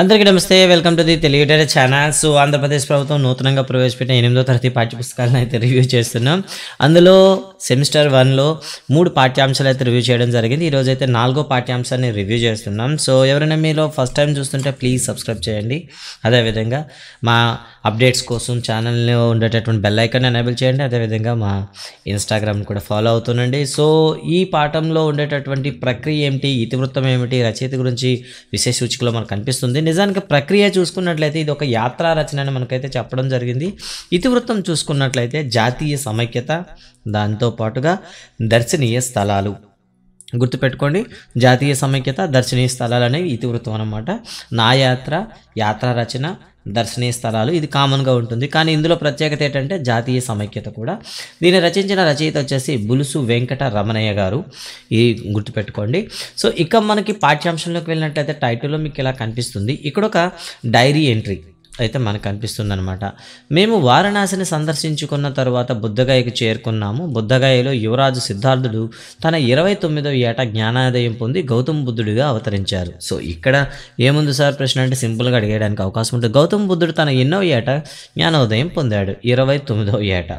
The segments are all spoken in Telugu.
అందరికీ నమస్తే వెల్కమ్ టు ది తెలియటర్ ఛానల్ సో ఆంధ్రప్రదేశ్ ప్రభుత్వం నూతనంగా ప్రవేశపెట్టిన ఎనిమిదో తరగతి పాఠ్యపుస్తకాలను అయితే రివ్యూ చేస్తున్నాం అందులో సెమిస్టర్ వన్లో మూడు పాఠ్యాంశాలు అయితే రివ్యూ చేయడం జరిగింది ఈరోజు అయితే నాలుగో పాఠ్యాంశాన్ని రివ్యూ చేస్తున్నాం సో ఎవరైనా మీలో ఫస్ట్ టైం చూస్తుంటే ప్లీజ్ సబ్స్క్రైబ్ చేయండి అదేవిధంగా మా అప్డేట్స్ కోసం ఛానల్లో ఉండేటటువంటి బెల్ ఐకాన్ ఎనేబుల్ చేయండి అదేవిధంగా మా ఇన్స్టాగ్రామ్ కూడా ఫాలో అవుతుండండి సో ఈ పాఠంలో ఉండేటటువంటి ప్రక్రియ ఏమిటి ఇతివృత్తం ఏమిటి రచయిత గురించి విశేష సూచికలో మనకు కనిపిస్తుంది నిజానికి ప్రక్రియ చూసుకున్నట్లయితే ఇది ఒక యాత్రా రచన అని మనకైతే చెప్పడం జరిగింది ఇతివృత్తం చూసుకున్నట్లయితే జాతీయ సమైక్యత దాంతోపాటుగా దర్శనీయ స్థలాలు గుర్తుపెట్టుకోండి జాతీయ సమైక్యత దర్శనీయ స్థలాలు అనేవి ఇతివృత్తం అనమాట నా యాత్ర యాత్రా రచన దర్శనీయ స్థలాలు ఇది కామన్గా ఉంటుంది కానీ ఇందులో ప్రత్యేకత ఏంటంటే జాతీయ సమైక్యత కూడా దీన్ని రచించిన రచయిత వచ్చేసి బులుసు వెంకట రమణయ్య గారు ఇది గుర్తుపెట్టుకోండి సో ఇక మనకి పాఠ్యాంశంలోకి వెళ్ళినట్లయితే టైటిల్లో మీకు ఇలా కనిపిస్తుంది ఇక్కడ ఒక డైరీ ఎంట్రీ అయితే మనకు అనిపిస్తుంది అనమాట మేము వారణాసిని సందర్శించుకున్న తర్వాత బుద్ధగాయకు చేరుకున్నాము బుద్ధగయలో యువరాజు సిద్ధార్థుడు తన ఇరవై తొమ్మిదవ ఏట జ్ఞానాదయం పొంది గౌతమ బుద్ధుడిగా అవతరించారు సో ఇక్కడ ఏముంది సార్ ప్రశ్న అంటే సింపుల్గా అడిగేయడానికి అవకాశం ఉంటుంది గౌతమ బుద్ధుడు తన ఎన్నో ఏట జ్ఞానోదయం పొందాడు ఇరవై తొమ్మిదవ ఏట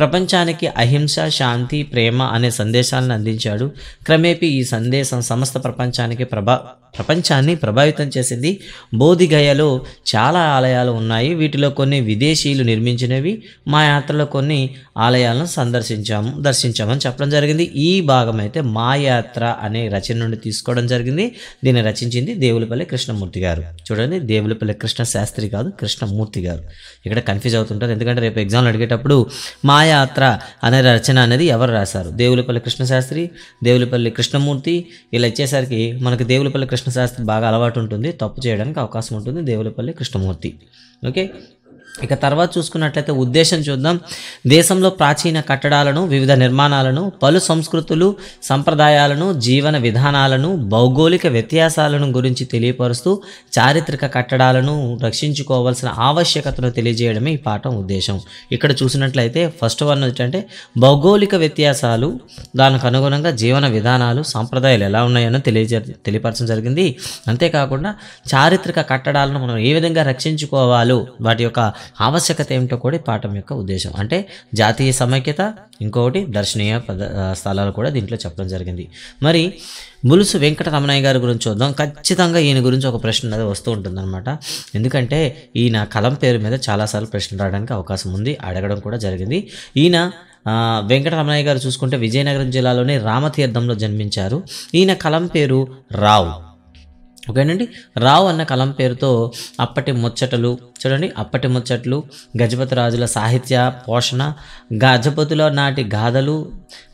ప్రపంచానికి అహింస శాంతి ప్రేమ అనే సందేశాలను అందించాడు క్రమేపీ ఈ సందేశం సమస్త ప్రపంచానికి ప్రభా ప్రపంచాన్ని ప్రభావితం చేసింది బోధిగయలో చాలా ఆలయాలు ఉన్నాయి వీటిలో కొన్ని విదేశీయులు నిర్మించినవి మా యాత్రలో కొన్ని ఆలయాలను సందర్శించాము దర్శించామని చెప్పడం జరిగింది ఈ భాగం అయితే మా యాత్ర అనే రచన నుండి తీసుకోవడం జరిగింది దీన్ని రచించింది దేవులపల్లి కృష్ణమూర్తి గారు చూడండి దేవులపల్లి కృష్ణ శాస్త్రి కాదు కృష్ణమూర్తి గారు ఇక్కడ కన్ఫ్యూజ్ అవుతుంటారు ఎందుకంటే రేపు ఎగ్జామ్లు అడిగేటప్పుడు మా యాత్ర అనే రచన అనేది ఎవరు రాశారు దేవులపల్లి కృష్ణశాస్త్రి దేవులపల్లి కృష్ణమూర్తి ఇలా ఇచ్చేసరికి మనకు దేవులపల్లి కృష్ణ కృష్ణశాస్త్రి బాగా అలవాటు ఉంటుంది తప్పు చేయడానికి అవకాశం ఉంటుంది దేవులపల్లి కృష్ణమూర్తి ఓకే ఇక తర్వాత చూసుకున్నట్లయితే ఉద్దేశం చూద్దాం దేశంలో ప్రాచీన కట్టడాలను వివిధ నిర్మాణాలను పలు సంస్కృతులు సంప్రదాయాలను జీవన విధానాలను భౌగోళిక వ్యత్యాసాలను గురించి తెలియపరుస్తూ చారిత్రక కట్టడాలను రక్షించుకోవాల్సిన ఆవశ్యకతను తెలియజేయడమే ఈ పాఠం ఉద్దేశం ఇక్కడ చూసినట్లయితే ఫస్ట్ వన్ ఏంటంటే భౌగోళిక వ్యత్యాసాలు దానికి అనుగుణంగా జీవన విధానాలు సంప్రదాయాలు ఎలా ఉన్నాయని తెలియజే తెలియపరచడం జరిగింది అంతేకాకుండా చారిత్రక కట్టడాలను మనం ఏ విధంగా రక్షించుకోవాలో వాటి యొక్క ఆవశ్యకత ఏమిటో కూడా ఈ పాఠం యొక్క ఉద్దేశం అంటే జాతీయ సమైక్యత ఇంకొకటి దర్శనీయ పద స్థలాలు కూడా దీంట్లో చెప్పడం జరిగింది మరి ములుసు రమణయ్య గారి గురించి చూద్దాం ఖచ్చితంగా ఈయన గురించి ఒక ప్రశ్న అనేది వస్తూ ఉంటుందన్నమాట ఎందుకంటే ఈయన కలం పేరు మీద చాలాసార్లు ప్రశ్న రావడానికి అవకాశం ఉంది అడగడం కూడా జరిగింది ఈయన వెంకట రమణయ్య గారు చూసుకుంటే విజయనగరం జిల్లాలోని రామతీర్థంలో జన్మించారు ఈయన కలం పేరు రావు ఓకేనండి రావు అన్న కలం పేరుతో అప్పటి ముచ్చటలు చూడండి అప్పటి ముచ్చట్లు గజపతి రాజుల సాహిత్య పోషణ గజపతుల నాటి గాథలు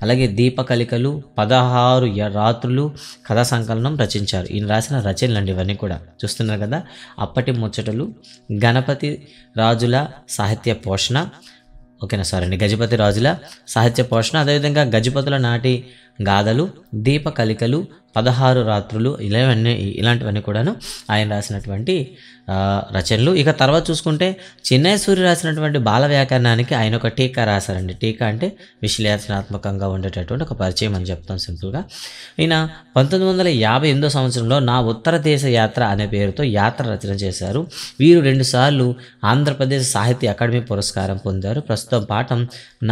అలాగే దీపకలికలు పదహారు రాత్రులు కథా సంకలనం రచించారు ఈయన రాసిన రచనలు అండి ఇవన్నీ కూడా చూస్తున్నారు కదా అప్పటి ముచ్చటలు గణపతి రాజుల సాహిత్య పోషణ ఓకేనా సారీ అండి గజపతి రాజుల సాహిత్య పోషణ అదేవిధంగా గజపతుల నాటి గాథలు దీపకలికలు పదహారు రాత్రులు ఇలావన్నీ ఇలాంటివన్నీ కూడాను ఆయన రాసినటువంటి రచనలు ఇక తర్వాత చూసుకుంటే చిన్నయ్య సూర్య రాసినటువంటి బాల వ్యాకరణానికి ఆయన ఒక టీకా రాశారండి టీకా అంటే విశ్లేషణాత్మకంగా ఉండేటటువంటి ఒక పరిచయం అని చెప్తాం సింపుల్గా ఈయన పంతొమ్మిది వందల యాభై ఎనిమిదో సంవత్సరంలో నా ఉత్తర దేశ యాత్ర అనే పేరుతో యాత్ర రచన చేశారు వీరు రెండుసార్లు ఆంధ్రప్రదేశ్ సాహిత్య అకాడమీ పురస్కారం పొందారు ప్రస్తుతం పాఠం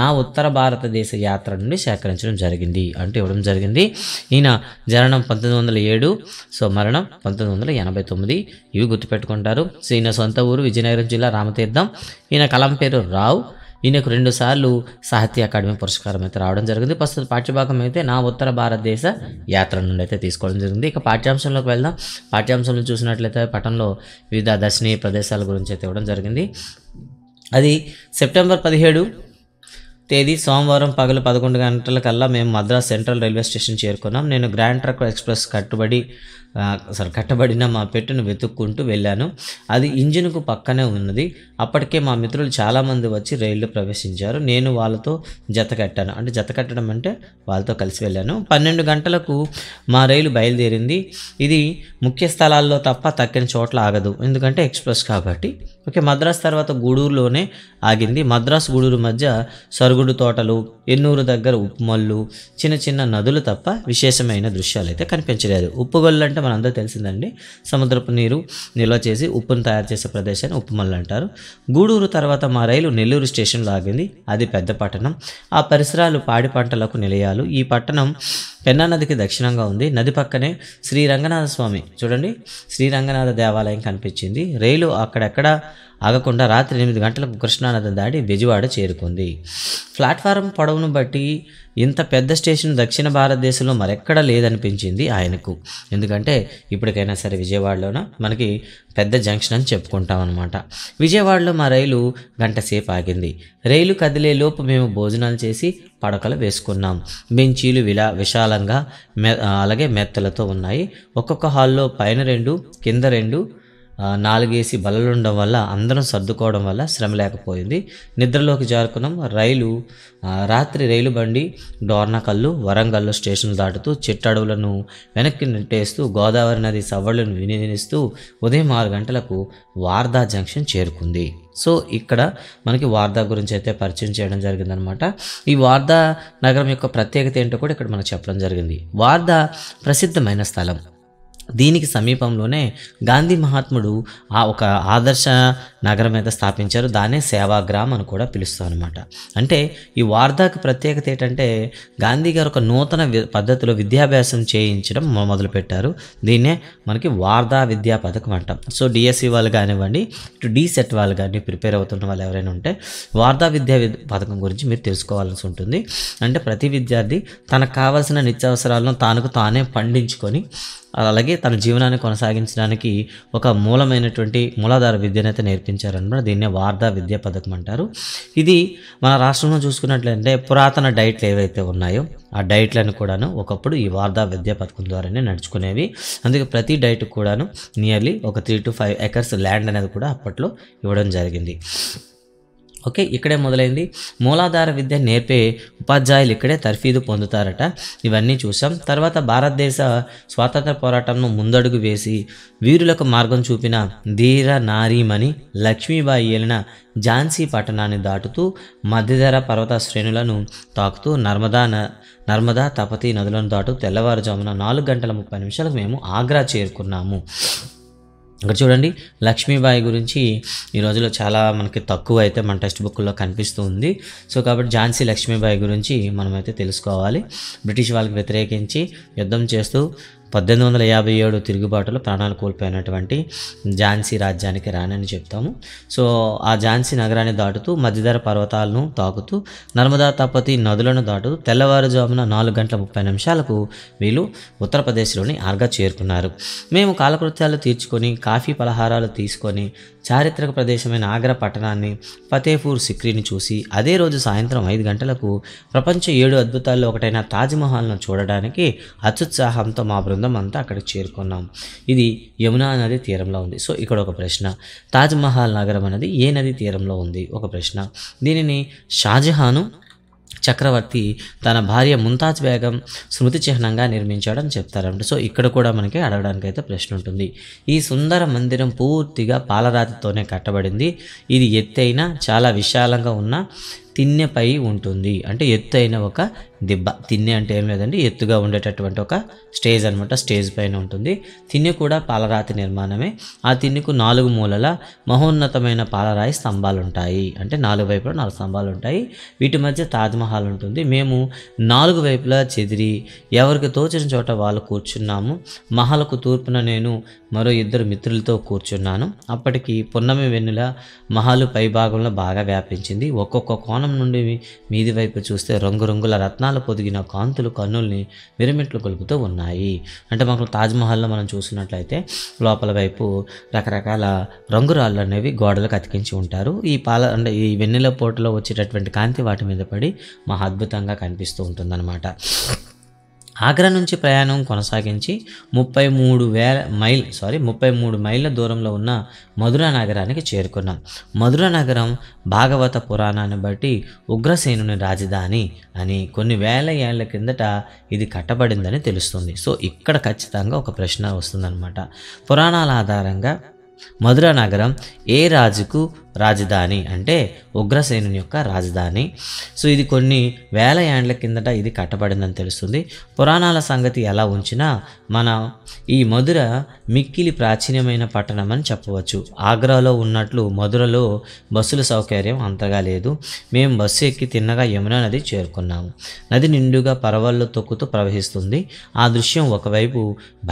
నా ఉత్తర భారతదేశ యాత్ర నుండి సేకరించడం జరిగింది అంటూ అంటే ఇవ్వడం జరిగింది ఈయన జననం పంతొమ్మిది వందల ఏడు సో మరణం పంతొమ్మిది వందల ఎనభై తొమ్మిది ఇవి గుర్తుపెట్టుకుంటారు సో ఈయన సొంత ఊరు విజయనగరం జిల్లా రామతీర్థం ఈయన కలం పేరు రావు ఈయనకు రెండుసార్లు సాహిత్య అకాడమీ పురస్కారం అయితే రావడం జరిగింది ప్రస్తుత పాఠ్యభాగం అయితే నా ఉత్తర భారతదేశ యాత్ర నుండి అయితే తీసుకోవడం జరిగింది ఇక పాఠ్యాంశంలోకి వెళ్దాం పాఠ్యాంశంలో చూసినట్లయితే పట్టణంలో వివిధ దర్శనీయ ప్రదేశాల గురించి అయితే ఇవ్వడం జరిగింది అది సెప్టెంబర్ పదిహేడు తేదీ సోమవారం పగలు పదకొండు గంటల కల్లా మేము మద్రాస్ సెంట్రల్ రైల్వే స్టేషన్ చేరుకున్నాం నేను గ్రాండ్ ట్రక్ ఎక్స్ప్రెస్ కట్టుబడి అసలు కట్టబడిన మా పెట్టును వెతుక్కుంటూ వెళ్ళాను అది ఇంజిన్కు పక్కనే ఉన్నది అప్పటికే మా మిత్రులు చాలామంది వచ్చి రైళ్లు ప్రవేశించారు నేను వాళ్ళతో జత కట్టాను అంటే జత కట్టడం అంటే వాళ్ళతో కలిసి వెళ్ళాను పన్నెండు గంటలకు మా రైలు బయలుదేరింది ఇది ముఖ్య స్థలాల్లో తప్ప తక్కిన చోట్ల ఆగదు ఎందుకంటే ఎక్స్ప్రెస్ కాబట్టి ఓకే మద్రాస్ తర్వాత గూడూరులోనే ఆగింది మద్రాసు గూడూరు మధ్య సరుగుడు తోటలు ఎన్నూరు దగ్గర ఉప్పుమల్లు చిన్న చిన్న నదులు తప్ప విశేషమైన దృశ్యాలు అయితే కనిపించలేదు ఉప్పుగొల్లు మనందరూ తెలిసిందండి సముద్రపు నీరు నిల్వ చేసి ఉప్పును తయారు చేసే ప్రదేశాన్ని ఉప్పుమల్లు అంటారు గూడూరు తర్వాత మా రైలు నెల్లూరు స్టేషన్లో ఆగింది అది పెద్ద పట్టణం ఆ పరిసరాలు పాడి పంటలకు నిలయాలు ఈ పట్టణం పెన్నా నదికి దక్షిణంగా ఉంది నది పక్కనే శ్రీ రంగనాథ స్వామి చూడండి శ్రీ రంగనాథ దేవాలయం కనిపించింది రైలు అక్కడెక్కడ ఆగకుండా రాత్రి ఎనిమిది గంటలకు కృష్ణానది దాడి విజయవాడ చేరుకుంది ప్లాట్ఫారం పొడవును బట్టి ఇంత పెద్ద స్టేషన్ దక్షిణ భారతదేశంలో మరెక్కడా లేదనిపించింది ఆయనకు ఎందుకంటే ఇప్పటికైనా సరే విజయవాడలోన మనకి పెద్ద జంక్షన్ అని చెప్పుకుంటాం అనమాట విజయవాడలో మా రైలు గంట సేపు ఆగింది రైలు కదిలే లోపు మేము భోజనాలు చేసి పడకలు వేసుకున్నాం బెంచీలు విలా విశాలంగా మె అలాగే మెత్తలతో ఉన్నాయి ఒక్కొక్క హాల్లో పైన రెండు కింద రెండు నాలుగేసి బలలుండడం వల్ల అందరం సర్దుకోవడం వల్ల శ్రమ లేకపోయింది నిద్రలోకి జారుకున్నాం రైలు రాత్రి రైలు బండి డోర్నకల్లు వరంగల్లు స్టేషన్లు దాటుతూ చిట్టడవులను వెనక్కి నెట్టేస్తూ గోదావరి నది సవళ్ళను వినిస్తూ ఉదయం ఆరు గంటలకు వార్దా జంక్షన్ చేరుకుంది సో ఇక్కడ మనకి వార్దా గురించి అయితే పరిచయం చేయడం జరిగిందనమాట ఈ వార్దా నగరం యొక్క ప్రత్యేకత ఏంటో కూడా ఇక్కడ మనకు చెప్పడం జరిగింది వార్దా ప్రసిద్ధమైన స్థలం దీనికి సమీపంలోనే గాంధీ మహాత్ముడు ఆ ఒక ఆదర్శ నగరం మీద స్థాపించారు దానే సేవాగ్రామ్ అని కూడా పిలుస్తాం అనమాట అంటే ఈ వార్ధాకి ప్రత్యేకత ఏంటంటే గాంధీ గారు ఒక నూతన పద్ధతిలో విద్యాభ్యాసం చేయించడం మొదలుపెట్టారు దీన్నే మనకి వార్ధా విద్యా పథకం అంటాం సో డిఎస్సి వాళ్ళు కానివ్వండి ఇటు డీసెట్ వాళ్ళు కానీ ప్రిపేర్ అవుతున్న వాళ్ళు ఎవరైనా ఉంటే వార్ధా విద్యా పథకం గురించి మీరు తెలుసుకోవాల్సి ఉంటుంది అంటే ప్రతి విద్యార్థి తనకు కావాల్సిన నిత్యావసరాలను తానుకు తానే పండించుకొని అలాగే తన జీవనాన్ని కొనసాగించడానికి ఒక మూలమైనటువంటి మూలాధార విద్యనైతే నేర్పించారనమాట దీన్నే వార్ధా విద్యా పథకం అంటారు ఇది మన రాష్ట్రంలో చూసుకున్నట్లయితే పురాతన డైట్లు ఏవైతే ఉన్నాయో ఆ డైట్లను కూడాను ఒకప్పుడు ఈ వార్ధా విద్యా పథకం ద్వారానే నడుచుకునేవి అందుకే ప్రతి డైట్ కూడాను నియర్లీ ఒక three to five acres land అనేది కూడా అప్పట్లో ఇవ్వడం జరిగింది ఓకే ఇక్కడే మొదలైంది మూలాధార విద్య నేర్పే ఉపాధ్యాయులు ఇక్కడే తర్ఫీదు పొందుతారట ఇవన్నీ చూసాం తర్వాత భారతదేశ స్వాతంత్ర పోరాటంను ముందడుగు వేసి వీరులకు మార్గం చూపిన ధీర నారీమణి లక్ష్మీబాయి ఏలిన ఝాన్సీ పట్టణాన్ని దాటుతూ మధ్యధర పర్వత శ్రేణులను తాకుతూ నర్మదా నర్మదా తపతి నదులను దాటుతూ తెల్లవారుజామున నాలుగు గంటల ముప్పై నిమిషాలకు మేము ఆగ్రా చేరుకున్నాము ఇక్కడ చూడండి లక్ష్మీబాయి గురించి ఈ రోజుల్లో చాలా మనకి తక్కువ అయితే మన టెక్స్ట్ బుక్లో కనిపిస్తూ ఉంది సో కాబట్టి ఝాన్సీ లక్ష్మీబాయి గురించి మనమైతే తెలుసుకోవాలి బ్రిటిష్ వాళ్ళకి వ్యతిరేకించి యుద్ధం చేస్తూ పద్దెనిమిది వందల యాభై ఏడు తిరుగుబాటులో ప్రాణాలు కోల్పోయినటువంటి ఝాన్సీ రాజ్యానికి రానని చెప్తాము సో ఆ ఝాన్సీ నగరాన్ని దాటుతూ మధ్యధర పర్వతాలను తాకుతూ నర్మదా తపతి నదులను దాటుతూ తెల్లవారుజామున నాలుగు గంటల ముప్పై నిమిషాలకు వీళ్ళు ఉత్తరప్రదేశ్లోని ఆర్గా చేరుకున్నారు మేము కాలకృత్యాలు తీర్చుకొని కాఫీ పలహారాలు తీసుకొని చారిత్రక ప్రదేశమైన ఆగ్రా పట్టణాన్ని ఫతేపూర్ సిక్రీని చూసి అదే రోజు సాయంత్రం ఐదు గంటలకు ప్రపంచ ఏడు అద్భుతాల్లో ఒకటైన తాజ్మహల్ను చూడడానికి అత్యుత్సాహంతో మా బృందం అంతా అక్కడికి చేరుకున్నాం ఇది యమునా నది తీరంలో ఉంది సో ఇక్కడ ఒక ప్రశ్న తాజ్మహల్ నగరం అనేది ఏ నది తీరంలో ఉంది ఒక ప్రశ్న దీనిని షాజహాను చక్రవర్తి తన భార్య ముంతాజ్ బేగం స్మృతి చిహ్నంగా నిర్మించాడని చెప్తారంట సో ఇక్కడ కూడా మనకి అడగడానికి అయితే ప్రశ్న ఉంటుంది ఈ సుందర మందిరం పూర్తిగా పాలరాతితోనే కట్టబడింది ఇది ఎత్తైన చాలా విశాలంగా ఉన్న తిన్నెపై ఉంటుంది అంటే ఎత్తైన ఒక దిబ్బ తిన్నే అంటే ఏం లేదండి ఎత్తుగా ఉండేటటువంటి ఒక స్టేజ్ అనమాట స్టేజ్ పైన ఉంటుంది తిన్నె కూడా పాలరాతి నిర్మాణమే ఆ తిన్నెకు నాలుగు మూలల మహోన్నతమైన పాలరాయి స్తంభాలు ఉంటాయి అంటే నాలుగు వైపులా నాలుగు స్తంభాలు ఉంటాయి వీటి మధ్య తాజ్మహల్ ఉంటుంది మేము నాలుగు వైపులా చెదిరి ఎవరికి తోచిన చోట వాళ్ళు కూర్చున్నాము మహల్కు తూర్పున నేను మరో ఇద్దరు మిత్రులతో కూర్చున్నాను అప్పటికి పున్నమి వెన్నుల మహలు భాగంలో బాగా వ్యాపించింది ఒక్కొక్క కోణం నుండి మీది వైపు చూస్తే రంగురంగుల రత్నా కిరణాలు పొదిగిన కాంతులు కన్నుల్ని మిరమిట్లు గొలుపుతూ ఉన్నాయి అంటే మనకు తాజ్మహల్లో మనం చూసినట్లయితే లోపల వైపు రకరకాల రంగురాళ్ళు అనేవి గోడలకు అతికించి ఉంటారు ఈ పాల అంటే ఈ వెన్నెల పోటలో వచ్చేటటువంటి కాంతి వాటి మీద పడి మహా అద్భుతంగా కనిపిస్తూ ఉంటుందన్నమాట ఆగ్రా నుంచి ప్రయాణం కొనసాగించి ముప్పై మూడు వేల మైల్ సారీ ముప్పై మూడు మైళ్ళ దూరంలో ఉన్న మధురా నగరానికి చేరుకున్నాం మధురా నగరం భాగవత పురాణాన్ని బట్టి ఉగ్రసేనుని రాజధాని అని కొన్ని వేల ఏళ్ల కిందట ఇది కట్టబడిందని తెలుస్తుంది సో ఇక్కడ ఖచ్చితంగా ఒక ప్రశ్న వస్తుందన్నమాట పురాణాల ఆధారంగా మధురా నగరం ఏ రాజుకు రాజధాని అంటే ఉగ్రసేనుని యొక్క రాజధాని సో ఇది కొన్ని వేల ఏండ్ల కిందట ఇది కట్టబడిందని తెలుస్తుంది పురాణాల సంగతి ఎలా ఉంచినా మన ఈ మధుర మిక్కిలి ప్రాచీనమైన పట్టణం అని చెప్పవచ్చు ఆగ్రాలో ఉన్నట్లు మధురలో బస్సుల సౌకర్యం అంతగా లేదు మేము బస్సు ఎక్కి తిన్నగా యమునా నది చేరుకున్నాము నది నిండుగా పరవళ్ళు తొక్కుతూ ప్రవహిస్తుంది ఆ దృశ్యం ఒకవైపు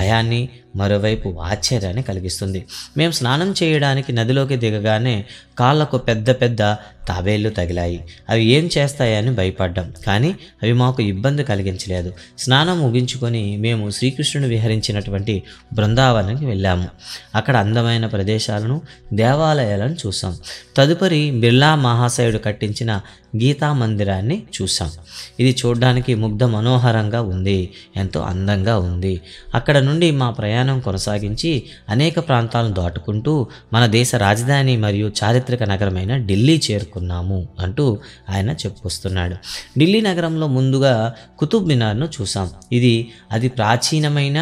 భయాన్ని మరోవైపు ఆశ్చర్యాన్ని కలిగిస్తుంది మేము స్నానం చేయడానికి నదిలోకి దిగగానే కాళ్లకు పెద్ద పెద్ద తాబేళ్లు తగిలాయి అవి ఏం చేస్తాయని భయపడ్డాం కానీ అవి మాకు ఇబ్బంది కలిగించలేదు స్నానం ముగించుకొని మేము శ్రీకృష్ణుడు విహరించినటువంటి బృందావనానికి వెళ్ళాము అక్కడ అందమైన ప్రదేశాలను దేవాలయాలను చూసాం తదుపరి బిర్లా మహాశయుడు కట్టించిన గీతా మందిరాన్ని చూసాం ఇది చూడడానికి ముగ్ధ మనోహరంగా ఉంది ఎంతో అందంగా ఉంది అక్కడ నుండి మా ప్రయాణం కొనసాగించి అనేక ప్రాంతాలను దాటుకుంటూ మన దేశ రాజధాని మరియు చారిత్రక నగరమైన ఢిల్లీ చేరు చేరుకున్నాము అంటూ ఆయన చెప్పుకొస్తున్నాడు ఢిల్లీ నగరంలో ముందుగా కుతుబ్ మినార్ను చూసాం ఇది అది ప్రాచీనమైన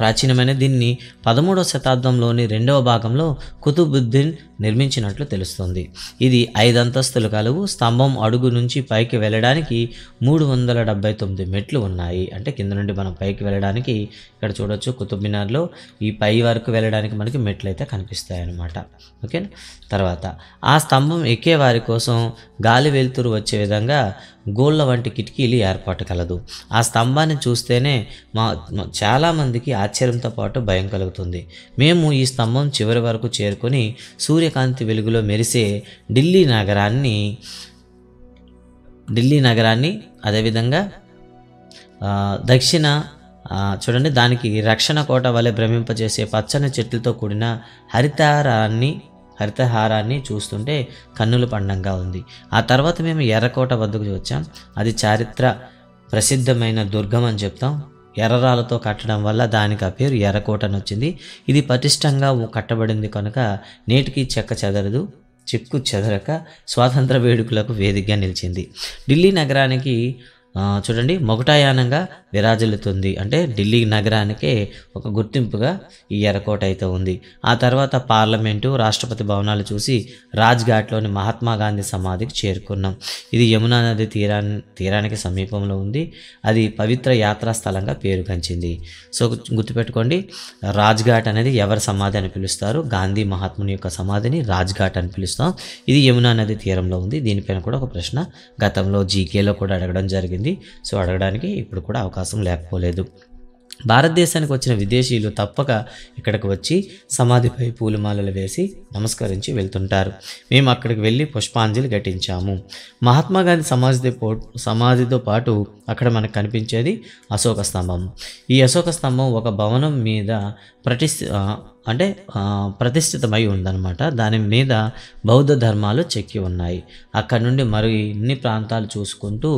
ప్రాచీనమైన దీన్ని పదమూడవ శతాబ్దంలోని రెండవ భాగంలో కుతుబుద్దీన్ నిర్మించినట్లు తెలుస్తుంది ఇది ఐదు అంతస్తులు స్తంభం అడుగు నుంచి పైకి వెళ్ళడానికి మూడు వందల డెబ్బై తొమ్మిది మెట్లు ఉన్నాయి అంటే కింద నుండి మనం పైకి వెళ్ళడానికి ఇక్కడ చూడొచ్చు కుతుబ్ మినార్లో ఈ పై వరకు వెళ్ళడానికి మనకి మెట్లు అయితే కనిపిస్తాయి అన్నమాట ఓకేనా తర్వాత ఆ స్తంభం ఎక్కే వారి కోసం గాలి వెలుతురు వచ్చే విధంగా గోళ్ళ వంటి కిటికీలు ఏర్పాటు కలదు ఆ స్తంభాన్ని చూస్తేనే మా చాలామందికి ఆశ్చర్యంతో పాటు భయం కలుగుతుంది మేము ఈ స్తంభం చివరి వరకు చేరుకొని సూర్యకాంతి వెలుగులో మెరిసే ఢిల్లీ నగరాన్ని ఢిల్లీ నగరాన్ని అదేవిధంగా దక్షిణ చూడండి దానికి రక్షణ కోట వలె భ్రమింపజేసే పచ్చని చెట్లతో కూడిన హరితారాన్ని హరితహారాన్ని చూస్తుంటే కన్నులు పండంగా ఉంది ఆ తర్వాత మేము ఎర్రకోట వద్దకు వచ్చాం అది చారిత్ర ప్రసిద్ధమైన దుర్గం అని చెప్తాం ఎర్రరాలతో కట్టడం వల్ల దానికి ఆ పేరు ఎర్రకోట అని వచ్చింది ఇది పటిష్టంగా కట్టబడింది కనుక నేటికి చెక్క చెదరదు చిక్కు చెదరక స్వాతంత్ర వేడుకలకు వేదికగా నిలిచింది ఢిల్లీ నగరానికి చూడండి మొగటాయానంగా విరాజిల్లుతుంది అంటే ఢిల్లీ నగరానికే ఒక గుర్తింపుగా ఈ ఎర్రకోట అయితే ఉంది ఆ తర్వాత పార్లమెంటు రాష్ట్రపతి భవనాలు చూసి రాజ్ఘాట్లోని మహాత్మా గాంధీ సమాధికి చేరుకున్నాం ఇది యమునా నది తీరాన్ని తీరానికి సమీపంలో ఉంది అది పవిత్ర యాత్రా స్థలంగా పేరుగాంచింది సో గుర్తుపెట్టుకోండి రాజ్ఘాట్ అనేది ఎవరి సమాధి అని పిలుస్తారు గాంధీ మహాత్ముని యొక్క సమాధిని రాజ్ఘాట్ అని పిలుస్తాం ఇది యమునా నది తీరంలో ఉంది దీనిపైన కూడా ఒక ప్రశ్న గతంలో జీకేలో కూడా అడగడం జరిగింది సో అడగడానికి ఇప్పుడు కూడా అవకాశం అవకాశం లేకపోలేదు భారతదేశానికి వచ్చిన విదేశీయులు తప్పక ఇక్కడికి వచ్చి సమాధిపై పూలమాలలు వేసి నమస్కరించి వెళ్తుంటారు మేము అక్కడికి వెళ్ళి పుష్పాంజలి ఘటించాము మహాత్మా గాంధీ సమాధితో పో సమాధితో పాటు అక్కడ మనకు కనిపించేది అశోక స్తంభం ఈ అశోక స్తంభం ఒక భవనం మీద ప్రతిష్ఠ అంటే ప్రతిష్ఠితమై ఉందన్నమాట దాని మీద బౌద్ధ ధర్మాలు చెక్కి ఉన్నాయి అక్కడ నుండి మరి ఇన్ని ప్రాంతాలు చూసుకుంటూ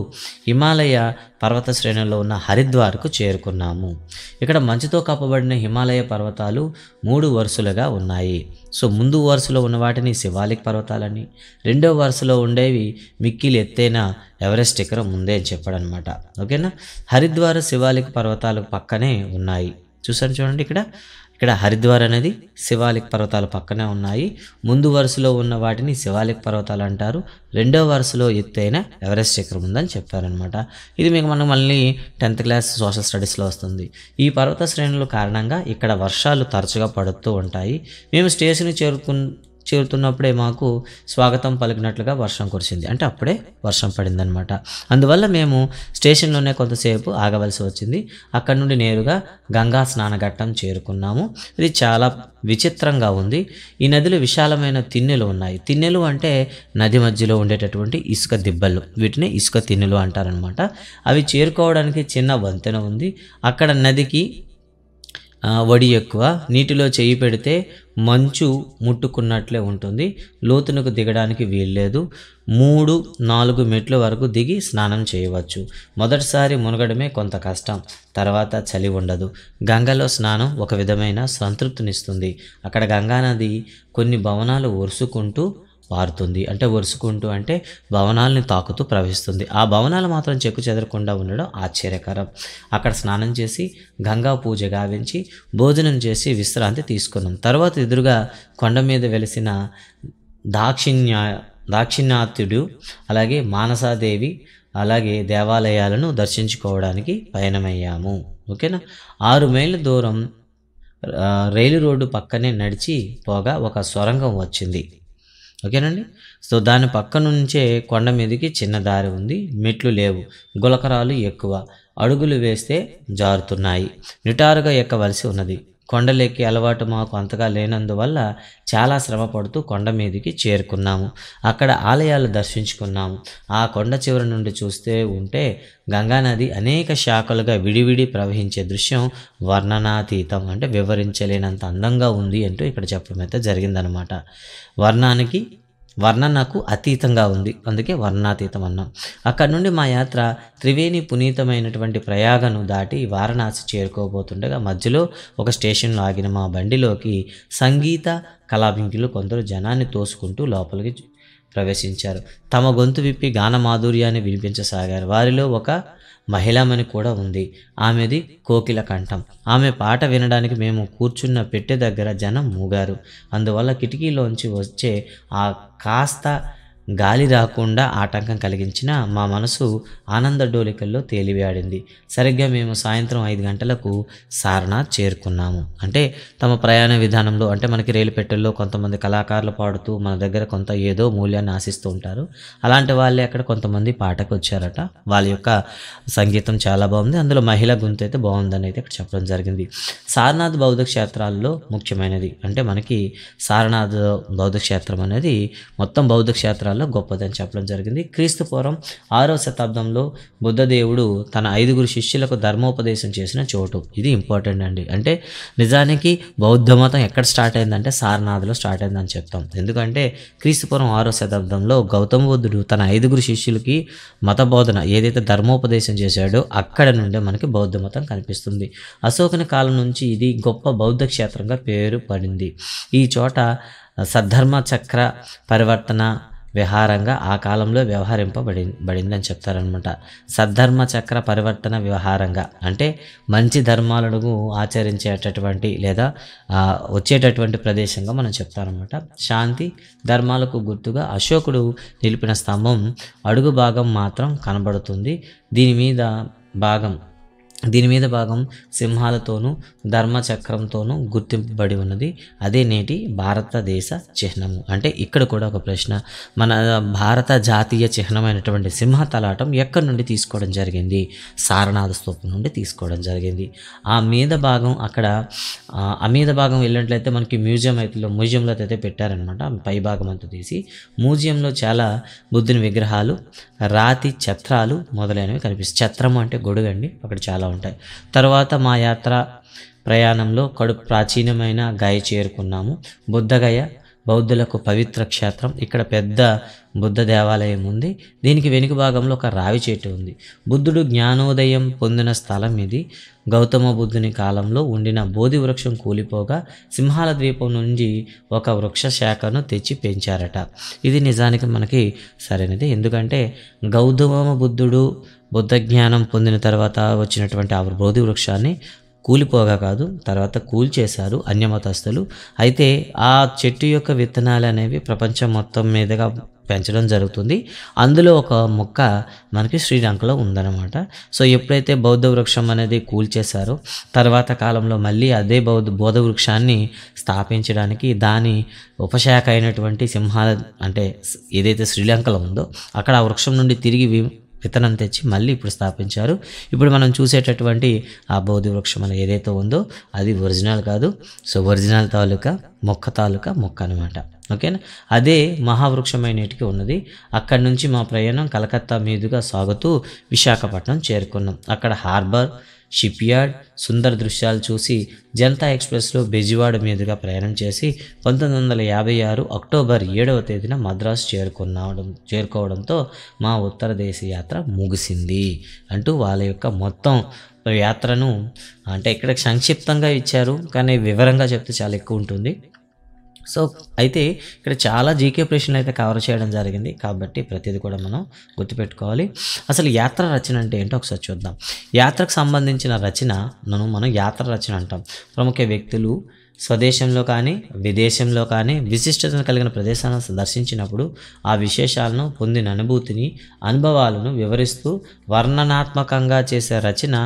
హిమాలయ పర్వత శ్రేణిలో ఉన్న హరిద్వార్కు చేరుకున్నాము ఇక్కడ మంచుతో కప్పబడిన హిమాలయ పర్వతాలు మూడు వరుసలుగా ఉన్నాయి సో ముందు వరుసలో ఉన్న వాటిని శివాలిక్ పర్వతాలని రెండో వరుసలో ఉండేవి మిక్కిలి ఎత్తైన ఎవరెస్ట్ శిఖరం ముందే అని చెప్పాడనమాట ఓకేనా హరిద్వార శివాలిక్ పర్వతాలు పక్కనే ఉన్నాయి చూసారు చూడండి ఇక్కడ ఇక్కడ హరిద్వార్ అనేది శివాలిక్ పర్వతాల పక్కనే ఉన్నాయి ముందు వరుసలో ఉన్న వాటిని శివాలిక్ పర్వతాలు అంటారు రెండో వరుసలో ఎత్తైన ఎవరెస్ట్ శిఖరం ఉందని చెప్పారనమాట ఇది మీకు మనం మళ్ళీ టెన్త్ క్లాస్ సోషల్ స్టడీస్లో వస్తుంది ఈ పర్వత శ్రేణుల కారణంగా ఇక్కడ వర్షాలు తరచుగా పడుతూ ఉంటాయి మేము స్టేషన్ చేరుకు చేరుతున్నప్పుడే మాకు స్వాగతం పలికినట్లుగా వర్షం కురిసింది అంటే అప్పుడే వర్షం పడిందనమాట అందువల్ల మేము స్టేషన్లోనే కొంతసేపు ఆగవలసి వచ్చింది అక్కడ నుండి నేరుగా గంగా స్నానఘట్టం చేరుకున్నాము ఇది చాలా విచిత్రంగా ఉంది ఈ నదిలో విశాలమైన తిన్నెలు ఉన్నాయి తిన్నెలు అంటే నది మధ్యలో ఉండేటటువంటి ఇసుక దిబ్బలు వీటిని ఇసుక తిన్నెలు అంటారనమాట అవి చేరుకోవడానికి చిన్న వంతెన ఉంది అక్కడ నదికి వడి ఎక్కువ నీటిలో చేయి పెడితే మంచు ముట్టుకున్నట్లే ఉంటుంది లోతునకు దిగడానికి వీల్లేదు మూడు నాలుగు మెట్ల వరకు దిగి స్నానం చేయవచ్చు మొదటిసారి మునగడమే కొంత కష్టం తర్వాత చలి ఉండదు గంగలో స్నానం ఒక విధమైన సంతృప్తినిస్తుంది అక్కడ గంగానది కొన్ని భవనాలు ఒరుసుకుంటూ పారుతుంది అంటే ఒరుసుకుంటూ అంటే భవనాలని తాకుతూ ప్రవహిస్తుంది ఆ భవనాలు మాత్రం చెక్కు చెదరకుండా ఉండడం ఆశ్చర్యకరం అక్కడ స్నానం చేసి గంగా పూజ గావించి భోజనం చేసి విశ్రాంతి తీసుకున్నాం తర్వాత ఎదురుగా కొండ మీద వెలిసిన దాక్షిణ్య దాక్షిణాత్యుడు అలాగే మానసాదేవి అలాగే దేవాలయాలను దర్శించుకోవడానికి పయనమయ్యాము ఓకేనా ఆరు మైళ్ళ దూరం రైలు రోడ్డు పక్కనే నడిచి పోగా ఒక సొరంగం వచ్చింది ఓకేనండి సో దాని పక్క నుంచే కొండ మీదకి చిన్న దారి ఉంది మెట్లు లేవు గులకరాలు ఎక్కువ అడుగులు వేస్తే జారుతున్నాయి నిటారుగా ఎక్కవలసి ఉన్నది కొండలెక్కి అలవాటు మాకు అంతగా లేనందువల్ల చాలా శ్రమ పడుతూ కొండ మీదికి చేరుకున్నాము అక్కడ ఆలయాలు దర్శించుకున్నాము ఆ కొండ చివరి నుండి చూస్తే ఉంటే గంగానది అనేక శాఖలుగా విడివిడి ప్రవహించే దృశ్యం వర్ణనాతీతం అంటే వివరించలేనంత అందంగా ఉంది అంటూ ఇక్కడ చెప్పడం అయితే జరిగిందనమాట వర్ణానికి వర్ణనకు అతీతంగా ఉంది అందుకే వర్ణాతీతం అన్నాం అక్కడ నుండి మా యాత్ర త్రివేణి పునీతమైనటువంటి ప్రయాగను దాటి వారణాసి చేరుకోబోతుండగా మధ్యలో ఒక స్టేషన్లో ఆగిన మా బండిలోకి సంగీత కళాభింకులు కొందరు జనాన్ని తోసుకుంటూ లోపలికి ప్రవేశించారు తమ గొంతు విప్పి గాన మాధుర్యాన్ని వినిపించసాగారు వారిలో ఒక మహిళామణి కూడా ఉంది ఆమెది కోకిల కంఠం ఆమె పాట వినడానికి మేము కూర్చున్న పెట్టె దగ్గర జనం మూగారు అందువల్ల కిటికీలోంచి వచ్చే ఆ కాస్త గాలి రాకుండా ఆటంకం కలిగించిన మా మనసు ఆనంద డోలికల్లో తేలివేయాడింది సరిగ్గా మేము సాయంత్రం ఐదు గంటలకు సారనాథ్ చేరుకున్నాము అంటే తమ ప్రయాణ విధానంలో అంటే మనకి పెట్టెల్లో కొంతమంది కళాకారులు పాడుతూ మన దగ్గర కొంత ఏదో మూల్యాన్ని ఆశిస్తూ ఉంటారు అలాంటి వాళ్ళే అక్కడ కొంతమంది పాటకు వచ్చారట వాళ్ళ యొక్క సంగీతం చాలా బాగుంది అందులో మహిళ గుంతు అయితే బాగుందని అయితే ఇక్కడ చెప్పడం జరిగింది సారనాథ్ బౌద్ధ క్షేత్రాల్లో ముఖ్యమైనది అంటే మనకి సారనాథ్ బౌద్ధ క్షేత్రం అనేది మొత్తం బౌద్ధ క్షేత్రాలు క్షేత్రాల్లో గొప్పదని చెప్పడం జరిగింది క్రీస్తుపూర్వం ఆరో శతాబ్దంలో బుద్ధదేవుడు తన ఐదుగురు శిష్యులకు ధర్మోపదేశం చేసిన చోటు ఇది ఇంపార్టెంట్ అండి అంటే నిజానికి బౌద్ధ మతం ఎక్కడ స్టార్ట్ అయిందంటే సారనాథ్లో స్టార్ట్ అయిందని చెప్తాం ఎందుకంటే క్రీస్తుపురం ఆరో శతాబ్దంలో గౌతమ బుద్ధుడు తన ఐదుగురు శిష్యులకి మత బోధన ఏదైతే ధర్మోపదేశం చేశాడో అక్కడ నుండే మనకి బౌద్ధ మతం కనిపిస్తుంది అశోకని కాలం నుంచి ఇది గొప్ప బౌద్ధ క్షేత్రంగా పేరు పడింది ఈ చోట సద్ధర్మ చక్ర పరివర్తన విహారంగా ఆ కాలంలో వ్యవహరింపబడి బడిందని చెప్తారనమాట సద్ధర్మ చక్ర పరివర్తన వ్యవహారంగా అంటే మంచి ధర్మాలను ఆచరించేటటువంటి లేదా వచ్చేటటువంటి ప్రదేశంగా మనం చెప్తారనమాట శాంతి ధర్మాలకు గుర్తుగా అశోకుడు నిలిపిన స్తంభం అడుగు భాగం మాత్రం కనబడుతుంది దీని మీద భాగం దీని మీద భాగం సింహాలతోనూ ధర్మచక్రంతోనూ గుర్తింపబడి ఉన్నది అదే నేటి భారతదేశ చిహ్నము అంటే ఇక్కడ కూడా ఒక ప్రశ్న మన భారత జాతీయ చిహ్నమైనటువంటి సింహ తలాటం ఎక్కడి నుండి తీసుకోవడం జరిగింది సారనాథ స్థూపం నుండి తీసుకోవడం జరిగింది ఆ మీద భాగం అక్కడ ఆ మీద భాగం వెళ్ళినట్లయితే మనకి మ్యూజియం అయితే మ్యూజియంలో అయితే పెట్టారనమాట పై భాగం అంతా తీసి మ్యూజియంలో చాలా బుద్ధుని విగ్రహాలు రాతి ఛత్రాలు మొదలైనవి కనిపిస్తాయి ఛత్రము అంటే గొడుగండి అక్కడ చాలా ఉంటాయి తర్వాత మా యాత్ర ప్రయాణంలో కడు ప్రాచీనమైన గాయ చేరుకున్నాము బుద్ధగయ బౌద్ధులకు పవిత్ర క్షేత్రం ఇక్కడ పెద్ద బుద్ధ దేవాలయం ఉంది దీనికి వెనుక భాగంలో ఒక రావి చెట్టు ఉంది బుద్ధుడు జ్ఞానోదయం పొందిన స్థలం ఇది గౌతమ బుద్ధుని కాలంలో ఉండిన బోధి వృక్షం కూలిపోగా సింహాల ద్వీపం నుండి ఒక వృక్ష శాఖను తెచ్చి పెంచారట ఇది నిజానికి మనకి సరైనది ఎందుకంటే గౌతమ బుద్ధుడు బుద్ధ జ్ఞానం పొందిన తర్వాత వచ్చినటువంటి ఆ బోధి వృక్షాన్ని కూలిపోగా కాదు తర్వాత కూల్చేశారు అన్యమతస్తులు అయితే ఆ చెట్టు యొక్క విత్తనాలు అనేవి ప్రపంచం మొత్తం మీదుగా పెంచడం జరుగుతుంది అందులో ఒక మొక్క మనకి శ్రీలంకలో ఉందన్నమాట సో ఎప్పుడైతే బౌద్ధ వృక్షం అనేది కూల్చేశారో తర్వాత కాలంలో మళ్ళీ అదే బౌద్ధ బోధ వృక్షాన్ని స్థాపించడానికి దాని ఉపశాఖ అయినటువంటి సింహాల అంటే ఏదైతే శ్రీలంకలో ఉందో అక్కడ ఆ వృక్షం నుండి తిరిగి విత్తనం తెచ్చి మళ్ళీ ఇప్పుడు స్థాపించారు ఇప్పుడు మనం చూసేటటువంటి ఆ బౌద్ధి వృక్షం అనేది ఏదైతే ఉందో అది ఒరిజినల్ కాదు సో ఒరిజినల్ తాలూకా మొక్క తాలూకా మొక్క అనమాట ఓకేనా అదే మహావృక్షమైనటికి ఉన్నది అక్కడి నుంచి మా ప్రయాణం కలకత్తా మీదుగా సాగుతూ విశాఖపట్నం చేరుకున్నాం అక్కడ హార్బర్ షిప్ యార్డ్ సుందర దృశ్యాలు చూసి జనతా ఎక్స్ప్రెస్లో బెజివాడ మీదుగా ప్రయాణం చేసి పంతొమ్మిది వందల యాభై ఆరు అక్టోబర్ ఏడవ తేదీన మద్రాసు చేరుకున్నవడం చేరుకోవడంతో మా ఉత్తర దేశ యాత్ర ముగిసింది అంటూ వాళ్ళ యొక్క మొత్తం యాత్రను అంటే ఇక్కడ సంక్షిప్తంగా ఇచ్చారు కానీ వివరంగా చెప్తే చాలా ఎక్కువ ఉంటుంది సో అయితే ఇక్కడ చాలా జీకే ప్రశ్నలు అయితే కవర్ చేయడం జరిగింది కాబట్టి ప్రతిదీ కూడా మనం గుర్తుపెట్టుకోవాలి అసలు యాత్ర రచన అంటే ఏంటో ఒకసారి చూద్దాం యాత్రకు సంబంధించిన రచనను మనం యాత్ర రచన అంటాం ప్రముఖ వ్యక్తులు స్వదేశంలో కానీ విదేశంలో కానీ విశిష్టతను కలిగిన ప్రదేశాలను సందర్శించినప్పుడు ఆ విశేషాలను పొందిన అనుభూతిని అనుభవాలను వివరిస్తూ వర్ణనాత్మకంగా చేసే రచన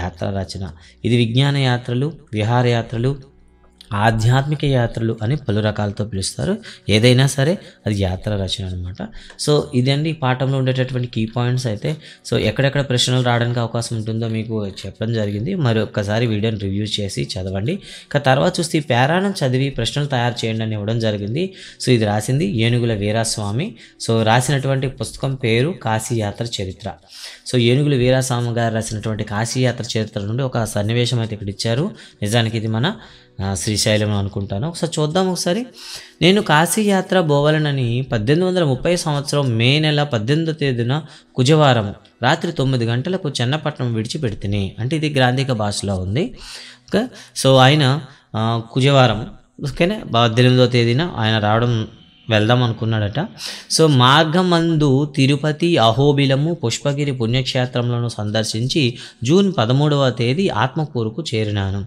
యాత్ర రచన ఇది విజ్ఞాన యాత్రలు విహారయాత్రలు ఆధ్యాత్మిక యాత్రలు అని పలు రకాలతో పిలుస్తారు ఏదైనా సరే అది యాత్ర రచన అనమాట సో ఇదండి ఈ పాఠంలో ఉండేటటువంటి కీ పాయింట్స్ అయితే సో ఎక్కడెక్కడ ప్రశ్నలు రావడానికి అవకాశం ఉంటుందో మీకు చెప్పడం జరిగింది మరి ఒక్కసారి వీడియోని రివ్యూ చేసి చదవండి ఇక తర్వాత చూస్తే ఈ పేరాణం చదివి ప్రశ్నలు తయారు చేయండి అని ఇవ్వడం జరిగింది సో ఇది రాసింది ఏనుగుల వీరాస్వామి సో రాసినటువంటి పుస్తకం పేరు కాశీ యాత్ర చరిత్ర సో ఏనుగుల వీరాస్వామి గారు రాసినటువంటి కాశీ యాత్ర చరిత్ర నుండి ఒక సన్నివేశం అయితే ఇక్కడ ఇచ్చారు నిజానికి ఇది మన శ్రీశైలం అనుకుంటాను ఒకసారి చూద్దాం ఒకసారి నేను కాశీయాత్ర పోవాలనని పద్దెనిమిది వందల ముప్పై సంవత్సరం మే నెల పద్దెనిమిదో తేదీన కుజవారం రాత్రి తొమ్మిది గంటలకు చెన్నపట్నం విడిచిపెడితే అంటే ఇది గ్రాంధిక భాషలో ఉంది ఓకే సో ఆయన కుజవారం ఓకేనా పద్దెనిమిదో తేదీన ఆయన రావడం వెళ్దాం అనుకున్నాడట సో మార్గమందు తిరుపతి అహోబిలము పుష్పగిరి పుణ్యక్షేత్రంలో సందర్శించి జూన్ పదమూడవ తేదీ ఆత్మకూరుకు చేరినాను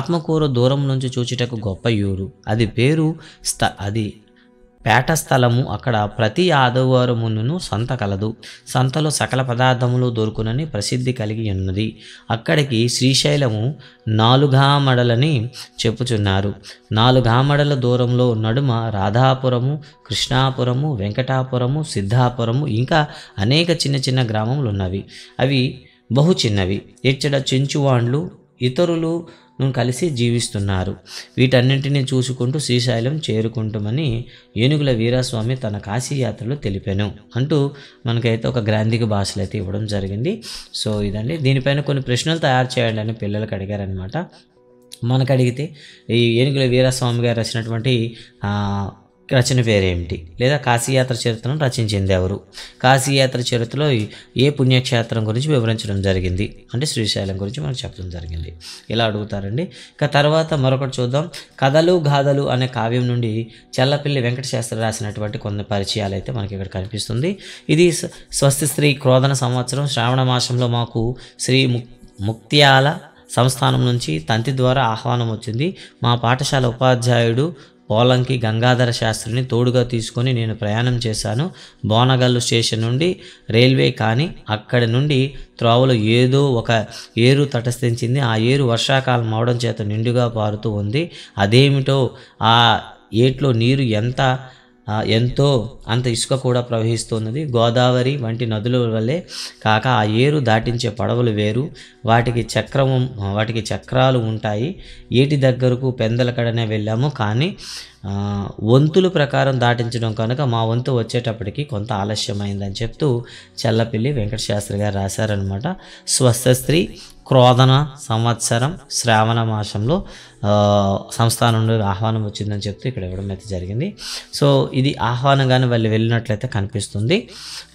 ఆత్మకూరు దూరం నుంచి చూచుటకు గొప్ప యూరు అది పేరు స్థ అది పేట స్థలము అక్కడ ప్రతి ముందును సంత కలదు సంతలో సకల పదార్థములు దొరుకునని ప్రసిద్ధి కలిగి ఉన్నది అక్కడికి శ్రీశైలము నాలుగామడలని చెప్పుచున్నారు నాలుగామడల దూరంలో నడుమ రాధాపురము కృష్ణాపురము వెంకటాపురము సిద్ధాపురము ఇంకా అనేక చిన్న చిన్న గ్రామములు ఉన్నవి అవి బహు చిన్నవి ఇచ్చడ చెంచువాండ్లు ఇతరులు కలిసి జీవిస్తున్నారు వీటన్నింటినీ చూసుకుంటూ శ్రీశైలం చేరుకుంటామని ఏనుగుల వీరాస్వామి తన యాత్రలో తెలిపాను అంటూ మనకైతే ఒక గ్రాంధిక భాషలు అయితే ఇవ్వడం జరిగింది సో ఇదండి దీనిపైన కొన్ని ప్రశ్నలు తయారు చేయండి అని పిల్లలకు అడిగారనమాట మనకు అడిగితే ఈ ఏనుగుల వీరాస్వామి గారు రాసినటువంటి రచన పేరేమిటి లేదా కాశీయాత్ర చరిత్రను రచించింది ఎవరు కాశీయాత్ర చరిత్రలో ఏ పుణ్యక్షేత్రం గురించి వివరించడం జరిగింది అంటే శ్రీశైలం గురించి మనం చెప్పడం జరిగింది ఇలా అడుగుతారండి ఇక తర్వాత మరొకటి చూద్దాం కథలు గాథలు అనే కావ్యం నుండి చల్లపిల్లి వెంకట శాస్త్రి రాసినటువంటి కొన్ని పరిచయాలు అయితే మనకి ఇక్కడ కనిపిస్తుంది ఇది స్వస్తి స్త్రీ క్రోధన సంవత్సరం శ్రావణ మాసంలో మాకు శ్రీ ముక్ ముక్త్యాల సంస్థానం నుంచి తంతి ద్వారా ఆహ్వానం వచ్చింది మా పాఠశాల ఉపాధ్యాయుడు పోలంకి గంగాధర శాస్త్రిని తోడుగా తీసుకొని నేను ప్రయాణం చేశాను బోనగల్లు స్టేషన్ నుండి రైల్వే కానీ అక్కడి నుండి త్రోవలు ఏదో ఒక ఏరు తటస్థించింది ఆ ఏరు వర్షాకాలం అవడం చేత నిండుగా పారుతూ ఉంది అదేమిటో ఆ ఏట్లో నీరు ఎంత ఎంతో అంత ఇసుక కూడా ప్రవహిస్తున్నది గోదావరి వంటి నదుల వల్లే కాక ఆ ఏరు దాటించే పడవలు వేరు వాటికి చక్రం వాటికి చక్రాలు ఉంటాయి ఏటి దగ్గరకు పెందల కడనే వెళ్ళాము కానీ వంతులు ప్రకారం దాటించడం కనుక మా వంతు వచ్చేటప్పటికి కొంత ఆలస్యమైందని చెప్తూ చల్లపిల్లి వెంకటశాస్త్రి గారు రాశారనమాట స్వస్థ స్త్రీ క్రోధన సంవత్సరం శ్రావణ మాసంలో సంస్థ నుండి ఆహ్వానం వచ్చిందని చెప్తే ఇక్కడ ఇవ్వడం అయితే జరిగింది సో ఇది ఆహ్వానం కానీ వాళ్ళు వెళ్ళినట్లయితే కనిపిస్తుంది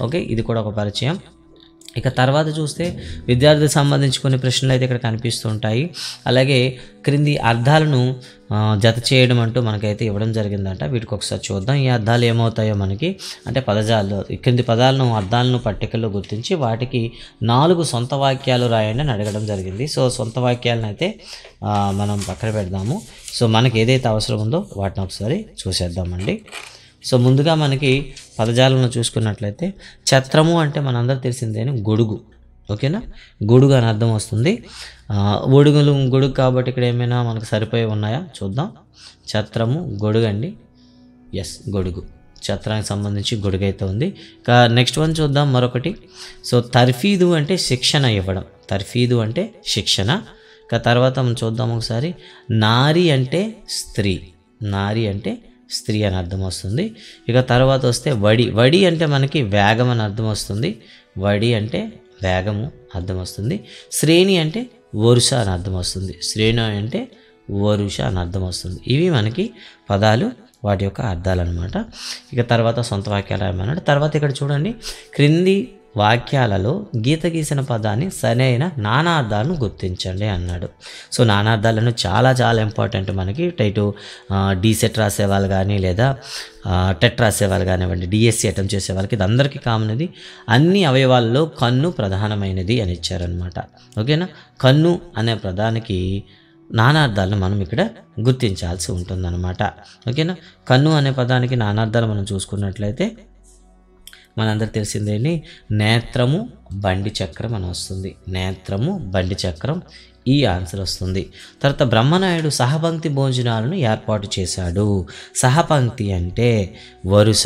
ఓకే ఇది కూడా ఒక పరిచయం ఇక తర్వాత చూస్తే విద్యార్థులకు సంబంధించి కొన్ని ప్రశ్నలు అయితే ఇక్కడ కనిపిస్తూ ఉంటాయి అలాగే క్రింది అర్థాలను జత చేయడం అంటూ మనకైతే ఇవ్వడం జరిగిందంట వీటికి ఒకసారి చూద్దాం ఈ అర్థాలు ఏమవుతాయో మనకి అంటే పదజాలు క్రింది పదాలను అర్థాలను పట్టికల్లో గుర్తించి వాటికి నాలుగు సొంత వాక్యాలు రాయండి అని అడగడం జరిగింది సో సొంత వాక్యాలను అయితే మనం పక్కన పెడదాము సో మనకి ఏదైతే అవసరం ఉందో వాటిని ఒకసారి చూసేద్దామండి సో ముందుగా మనకి పదజాలంలో చూసుకున్నట్లయితే ఛత్రము అంటే మనందరూ తెలిసిందేను గొడుగు ఓకేనా గొడుగు అని అర్థం వస్తుంది గొడుగులు గొడుగు కాబట్టి ఇక్కడ ఏమైనా మనకు సరిపోయి ఉన్నాయా చూద్దాం ఛత్రము గొడుగు అండి ఎస్ గొడుగు ఛత్రానికి సంబంధించి గొడుగు అయితే ఉంది ఇంకా నెక్స్ట్ వన్ చూద్దాం మరొకటి సో తర్ఫీదు అంటే శిక్షణ ఇవ్వడం తర్ఫీదు అంటే శిక్షణ ఇంకా తర్వాత మనం చూద్దాం ఒకసారి నారి అంటే స్త్రీ నారి అంటే స్త్రీ అని అర్థం వస్తుంది ఇక తర్వాత వస్తే వడి వడి అంటే మనకి వేగం అని అర్థం వస్తుంది వడి అంటే వేగము అర్థం వస్తుంది శ్రేణి అంటే వరుష అని అర్థం వస్తుంది శ్రేణి అంటే వరుష అని అర్థం వస్తుంది ఇవి మనకి పదాలు వాటి యొక్క అర్థాలు అనమాట ఇక తర్వాత సొంత వాక్యాలు ఏమన్నాడు తర్వాత ఇక్కడ చూడండి క్రింది వాక్యాలలో గీత గీసిన పదాన్ని సరైన నానార్థాలను గుర్తించండి అన్నాడు సో నానార్థాలను చాలా చాలా ఇంపార్టెంట్ మనకి టైటు డీసెట్ రాసేవాళ్ళు కానీ లేదా టెట్ రాసేవాళ్ళు కానివ్వండి డిఎస్సి అటెంప్ట్ చేసే వాళ్ళకి ఇది అందరికీ కామనది అన్ని అవయవాల్లో కన్ను ప్రధానమైనది అని ఇచ్చారనమాట ఓకేనా కన్ను అనే ప్రధానికి నానార్థాలను మనం ఇక్కడ గుర్తించాల్సి ఉంటుందన్నమాట ఓకేనా కన్ను అనే పదానికి నానార్థాలు మనం చూసుకున్నట్లయితే మనందరూ తెలిసిందేంటి నేత్రము బండి చక్రం అని వస్తుంది నేత్రము బండి చక్రం ఈ ఆన్సర్ వస్తుంది తర్వాత బ్రహ్మనాయుడు సహపంక్తి భోజనాలను ఏర్పాటు చేశాడు సహపంక్తి అంటే వరుస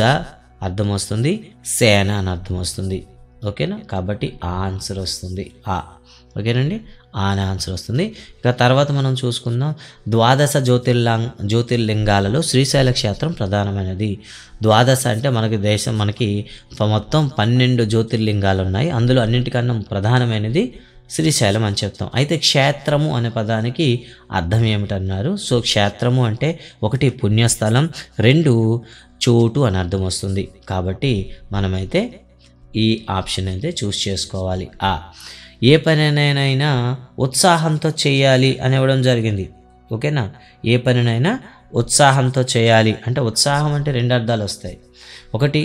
అర్థం వస్తుంది సేన అని అర్థం వస్తుంది ఓకేనా కాబట్టి ఆ ఆన్సర్ వస్తుంది ఆ ఓకేనండి ఆనే ఆన్సర్ వస్తుంది ఇక తర్వాత మనం చూసుకుందాం ద్వాదశ జ్యోతిర్లాంగ్ జ్యోతిర్లింగాలలో శ్రీశైల క్షేత్రం ప్రధానమైనది ద్వాదశ అంటే మనకి దేశం మనకి మొత్తం పన్నెండు జ్యోతిర్లింగాలు ఉన్నాయి అందులో అన్నింటికన్నా ప్రధానమైనది శ్రీశైలం అని చెప్తాం అయితే క్షేత్రము అనే పదానికి అర్థం ఏమిటన్నారు సో క్షేత్రము అంటే ఒకటి పుణ్యస్థలం రెండు చోటు అని అర్థం వస్తుంది కాబట్టి మనమైతే ఈ ఆప్షన్ అయితే చూస్ చేసుకోవాలి ఆ ఏ పనినైనా ఉత్సాహంతో చేయాలి అని ఇవ్వడం జరిగింది ఓకేనా ఏ పనినైనా ఉత్సాహంతో చేయాలి అంటే ఉత్సాహం అంటే రెండు అర్థాలు వస్తాయి ఒకటి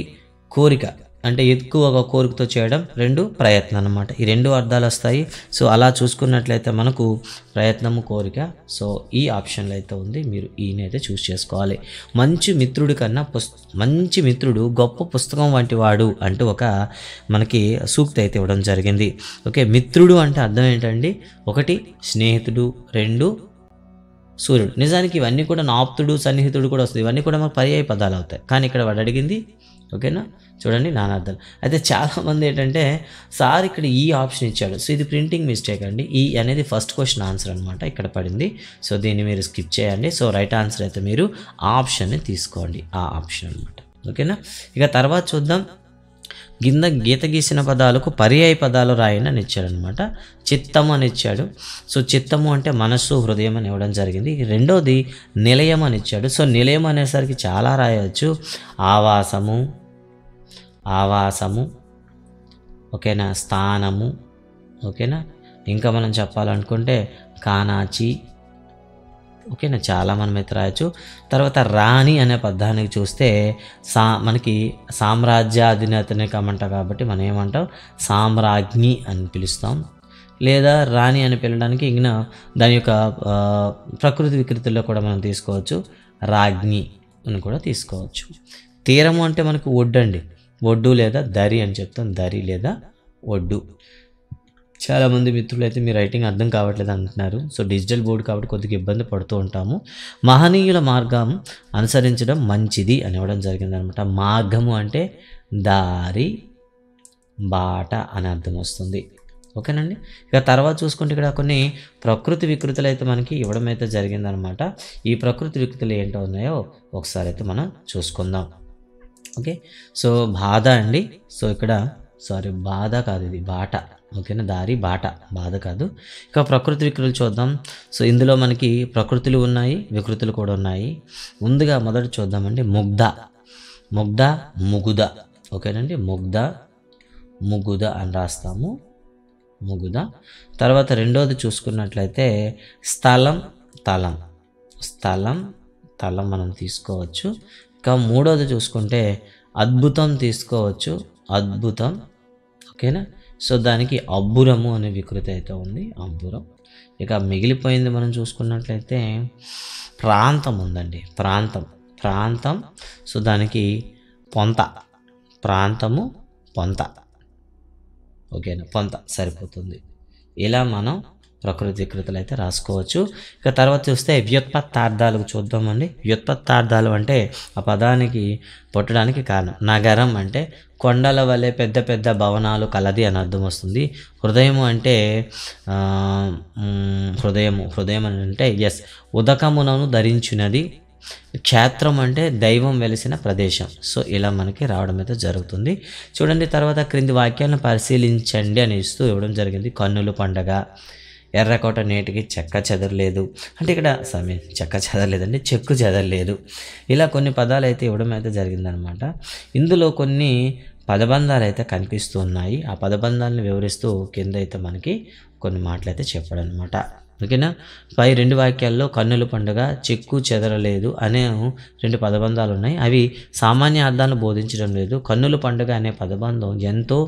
కోరిక అంటే ఎక్కువ ఒక కోరికతో చేయడం రెండు ప్రయత్నం అనమాట ఈ రెండు అర్థాలు వస్తాయి సో అలా చూసుకున్నట్లయితే మనకు ప్రయత్నము కోరిక సో ఈ ఆప్షన్లు అయితే ఉంది మీరు ఈయన అయితే చూస్ చేసుకోవాలి మంచి మిత్రుడి కన్నా మంచి మిత్రుడు గొప్ప పుస్తకం వంటి వాడు అంటూ ఒక మనకి సూక్తి అయితే ఇవ్వడం జరిగింది ఓకే మిత్రుడు అంటే అర్థం ఏంటండి ఒకటి స్నేహితుడు రెండు సూర్యుడు నిజానికి ఇవన్నీ కూడా నాప్తుడు సన్నిహితుడు కూడా వస్తుంది ఇవన్నీ కూడా మనకు పర్యాయ పదాలు అవుతాయి కానీ ఇక్కడ వాడు అడిగింది ఓకేనా చూడండి నానార్థాలు అయితే చాలామంది ఏంటంటే సార్ ఇక్కడ ఈ ఆప్షన్ ఇచ్చాడు సో ఇది ప్రింటింగ్ మిస్టేక్ అండి ఈ అనేది ఫస్ట్ క్వశ్చన్ ఆన్సర్ అనమాట ఇక్కడ పడింది సో దీన్ని మీరు స్కిప్ చేయండి సో రైట్ ఆన్సర్ అయితే మీరు ఆప్షన్ని తీసుకోండి ఆ ఆప్షన్ అనమాట ఓకేనా ఇక తర్వాత చూద్దాం కింద గీత గీసిన పదాలకు పర్యాయ పదాలు రాయని అని ఇచ్చాడనమాట చిత్తము అని ఇచ్చాడు సో చిత్తము అంటే మనస్సు హృదయం అని ఇవ్వడం జరిగింది రెండోది నిలయం అని ఇచ్చాడు సో నిలయం అనేసరికి చాలా రాయవచ్చు ఆవాసము ఆవాసము ఓకేనా స్థానము ఓకేనా ఇంకా మనం చెప్పాలనుకుంటే కానాచి ఓకేనా చాలా మనం అయితే రాయొచ్చు తర్వాత రాణి అనే పద్యానికి చూస్తే సా మనకి సామ్రాజ్యాధినేతనే కామంటాం కాబట్టి మనం ఏమంటాం సామ్రాజ్ఞి అని పిలుస్తాం లేదా రాణి అని పిలడానికి ఇంకా దాని యొక్క ప్రకృతి వికృతుల్లో కూడా మనం తీసుకోవచ్చు రాజ్ఞి అని కూడా తీసుకోవచ్చు తీరము అంటే మనకు ఒడ్డండి ఒడ్డు లేదా దరి అని చెప్తాం దరి లేదా ఒడ్డు చాలామంది మిత్రులు అయితే మీ రైటింగ్ అర్థం కావట్లేదు అంటున్నారు సో డిజిటల్ బోర్డు కాబట్టి కొద్దిగా ఇబ్బంది పడుతూ ఉంటాము మహనీయుల మార్గం అనుసరించడం మంచిది అని ఇవ్వడం జరిగిందనమాట మార్గము అంటే దారి బాట అని అర్థం వస్తుంది ఓకేనండి ఇక తర్వాత చూసుకుంటే ఇక్కడ కొన్ని ప్రకృతి వికృతులు అయితే మనకి ఇవ్వడం అయితే జరిగిందనమాట ఈ ప్రకృతి వికృతులు ఏంటో ఉన్నాయో ఒకసారి అయితే మనం చూసుకుందాం ఓకే సో బాధ అండి సో ఇక్కడ సారీ బాధ కాదు ఇది బాట ఓకేనా దారి బాట బాధ కాదు ఇక ప్రకృతి వికృతులు చూద్దాం సో ఇందులో మనకి ప్రకృతులు ఉన్నాయి వికృతులు కూడా ఉన్నాయి ముందుగా మొదట చూద్దామండి ముగ్ధ ముగ్ధ ముగుద ఓకేనండి ముగ్ధ ముగుద అని రాస్తాము ముగుద తర్వాత రెండోది చూసుకున్నట్లయితే స్థలం తలం స్థలం తలం మనం తీసుకోవచ్చు ఇక మూడోది చూసుకుంటే అద్భుతం తీసుకోవచ్చు అద్భుతం ఓకేనా సో దానికి అబ్బురము అనే వికృతి అయితే ఉంది అబ్బురం ఇక మిగిలిపోయింది మనం చూసుకున్నట్లయితే ప్రాంతం ఉందండి ప్రాంతం ప్రాంతం సో దానికి పొంత ప్రాంతము పొంత ఓకేనా పొంత సరిపోతుంది ఇలా మనం ప్రకృతికృతులు అయితే రాసుకోవచ్చు ఇక తర్వాత చూస్తే వ్యుత్పత్తార్థాలకు చూద్దామండి వ్యుత్పత్తార్థాలు అంటే ఆ పదానికి పుట్టడానికి కారణం నగరం అంటే కొండల వలె పెద్ద పెద్ద భవనాలు కలది అని అర్థం వస్తుంది హృదయము అంటే హృదయము హృదయం అని అంటే ఎస్ ఉదకమునను ధరించినది క్షేత్రం అంటే దైవం వెలిసిన ప్రదేశం సో ఇలా మనకి రావడం అయితే జరుగుతుంది చూడండి తర్వాత క్రింది వాక్యాలను పరిశీలించండి అని ఇస్తూ ఇవ్వడం జరిగింది కన్నులు పండగ ఎర్రకోట నేటికి చెక్క చెదరలేదు అంటే ఇక్కడ సమయం చెక్క చెదరలేదండి చెక్కు చెదరలేదు ఇలా కొన్ని పదాలు అయితే ఇవ్వడం అయితే జరిగిందనమాట ఇందులో కొన్ని పదబంధాలు అయితే కనిపిస్తూ ఉన్నాయి ఆ పదబంధాలను వివరిస్తూ కింద అయితే మనకి కొన్ని మాటలు అయితే చెప్పాడనమాట ఓకేనా పై రెండు వాక్యాల్లో కన్నుల పండుగ చెక్కు చెదరలేదు అనే రెండు పదబంధాలు ఉన్నాయి అవి సామాన్య అర్థాన్ని బోధించడం లేదు కన్నుల పండుగ అనే పదబంధం ఎంతో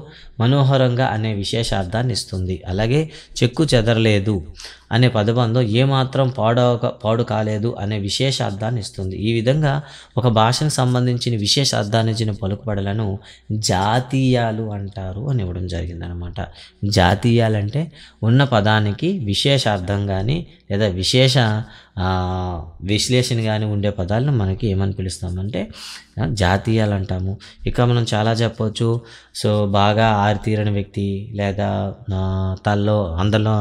మనోహరంగా అనే విశేష అర్థాన్ని ఇస్తుంది అలాగే చెక్కు చెదరలేదు అనే పదబంధం ఏమాత్రం పాడవక పాడు కాలేదు అనే విశేష అర్థాన్ని ఇస్తుంది ఈ విధంగా ఒక భాషకు సంబంధించిన విశేష అర్థాన్ని ఇచ్చిన పలుకుబడలను జాతీయాలు అంటారు అని ఇవ్వడం జరిగిందనమాట జాతీయాలంటే ఉన్న పదానికి విశేష అర్థం కానీ లేదా విశేష విశ్లేషణ కానీ ఉండే పదాలను మనకి ఏమని పిలుస్తామంటే జాతీయాలు అంటాము ఇక మనం చాలా చెప్పవచ్చు సో బాగా ఆరితీరని వ్యక్తి లేదా తల్లో అందరిలో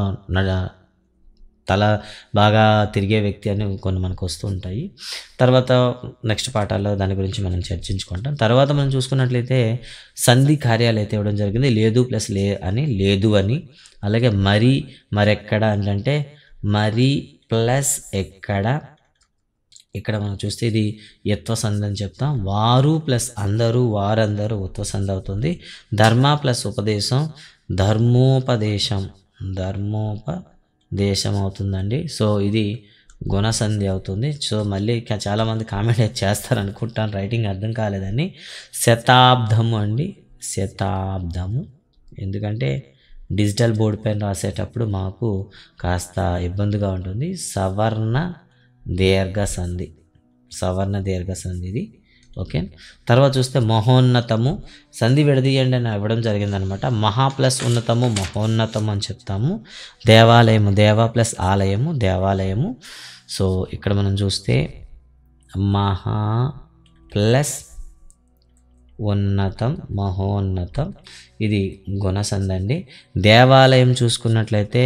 తల బాగా తిరిగే వ్యక్తి అని కొన్ని మనకు వస్తూ ఉంటాయి తర్వాత నెక్స్ట్ పాఠాల్లో దాని గురించి మనం చర్చించుకుంటాం తర్వాత మనం చూసుకున్నట్లయితే సంధి కార్యాలు అయితే ఇవ్వడం జరిగింది లేదు ప్లస్ లే అని లేదు అని అలాగే మరి మరెక్కడ అంటే మరి ప్లస్ ఎక్కడ ఇక్కడ మనం చూస్తే ఇది సంధి అని చెప్తాం వారు ప్లస్ అందరూ వారందరూ సంధి అవుతుంది ధర్మ ప్లస్ ఉపదేశం ధర్మోపదేశం ధర్మోప దేశం అవుతుందండి సో ఇది గుణసంధి అవుతుంది సో మళ్ళీ చాలామంది కామెంట్ చేస్తారు అనుకుంటాను రైటింగ్ అర్థం కాలేదని శతాబ్దము అండి శతాబ్దము ఎందుకంటే డిజిటల్ బోర్డ్ పైన రాసేటప్పుడు మాకు కాస్త ఇబ్బందిగా ఉంటుంది సవర్ణ దీర్ఘ సంధి సవర్ణ దీర్ఘ సంధి ఇది ఓకే తర్వాత చూస్తే మహోన్నతము సంధి విడదీయండి అని ఇవ్వడం జరిగిందనమాట మహా ప్లస్ ఉన్నతము మహోన్నతము అని చెప్తాము దేవాలయము దేవ ప్లస్ ఆలయము దేవాలయము సో ఇక్కడ మనం చూస్తే మహా ప్లస్ ఉన్నతం మహోన్నతం ఇది గుణసందండి దేవాలయం చూసుకున్నట్లయితే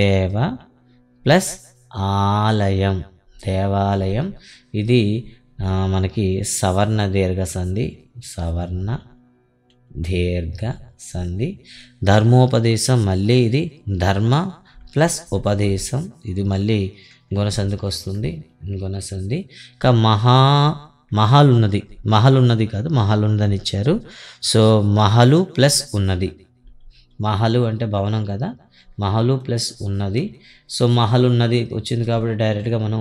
దేవ ప్లస్ ఆలయం దేవాలయం ఇది మనకి సవర్ణ దీర్ఘ సంధి సవర్ణ దీర్ఘ సంధి ధర్మోపదేశం మళ్ళీ ఇది ధర్మ ప్లస్ ఉపదేశం ఇది మళ్ళీ గుణసంధికి వస్తుంది గుణసంధి ఇంకా మహా మహల్ ఉన్నది మహల్ ఉన్నది కాదు మహల్ ఉన్నదని ఇచ్చారు సో మహలు ప్లస్ ఉన్నది మహలు అంటే భవనం కదా మహలు ప్లస్ ఉన్నది సో మహల్ ఉన్నది వచ్చింది కాబట్టి డైరెక్ట్గా మనం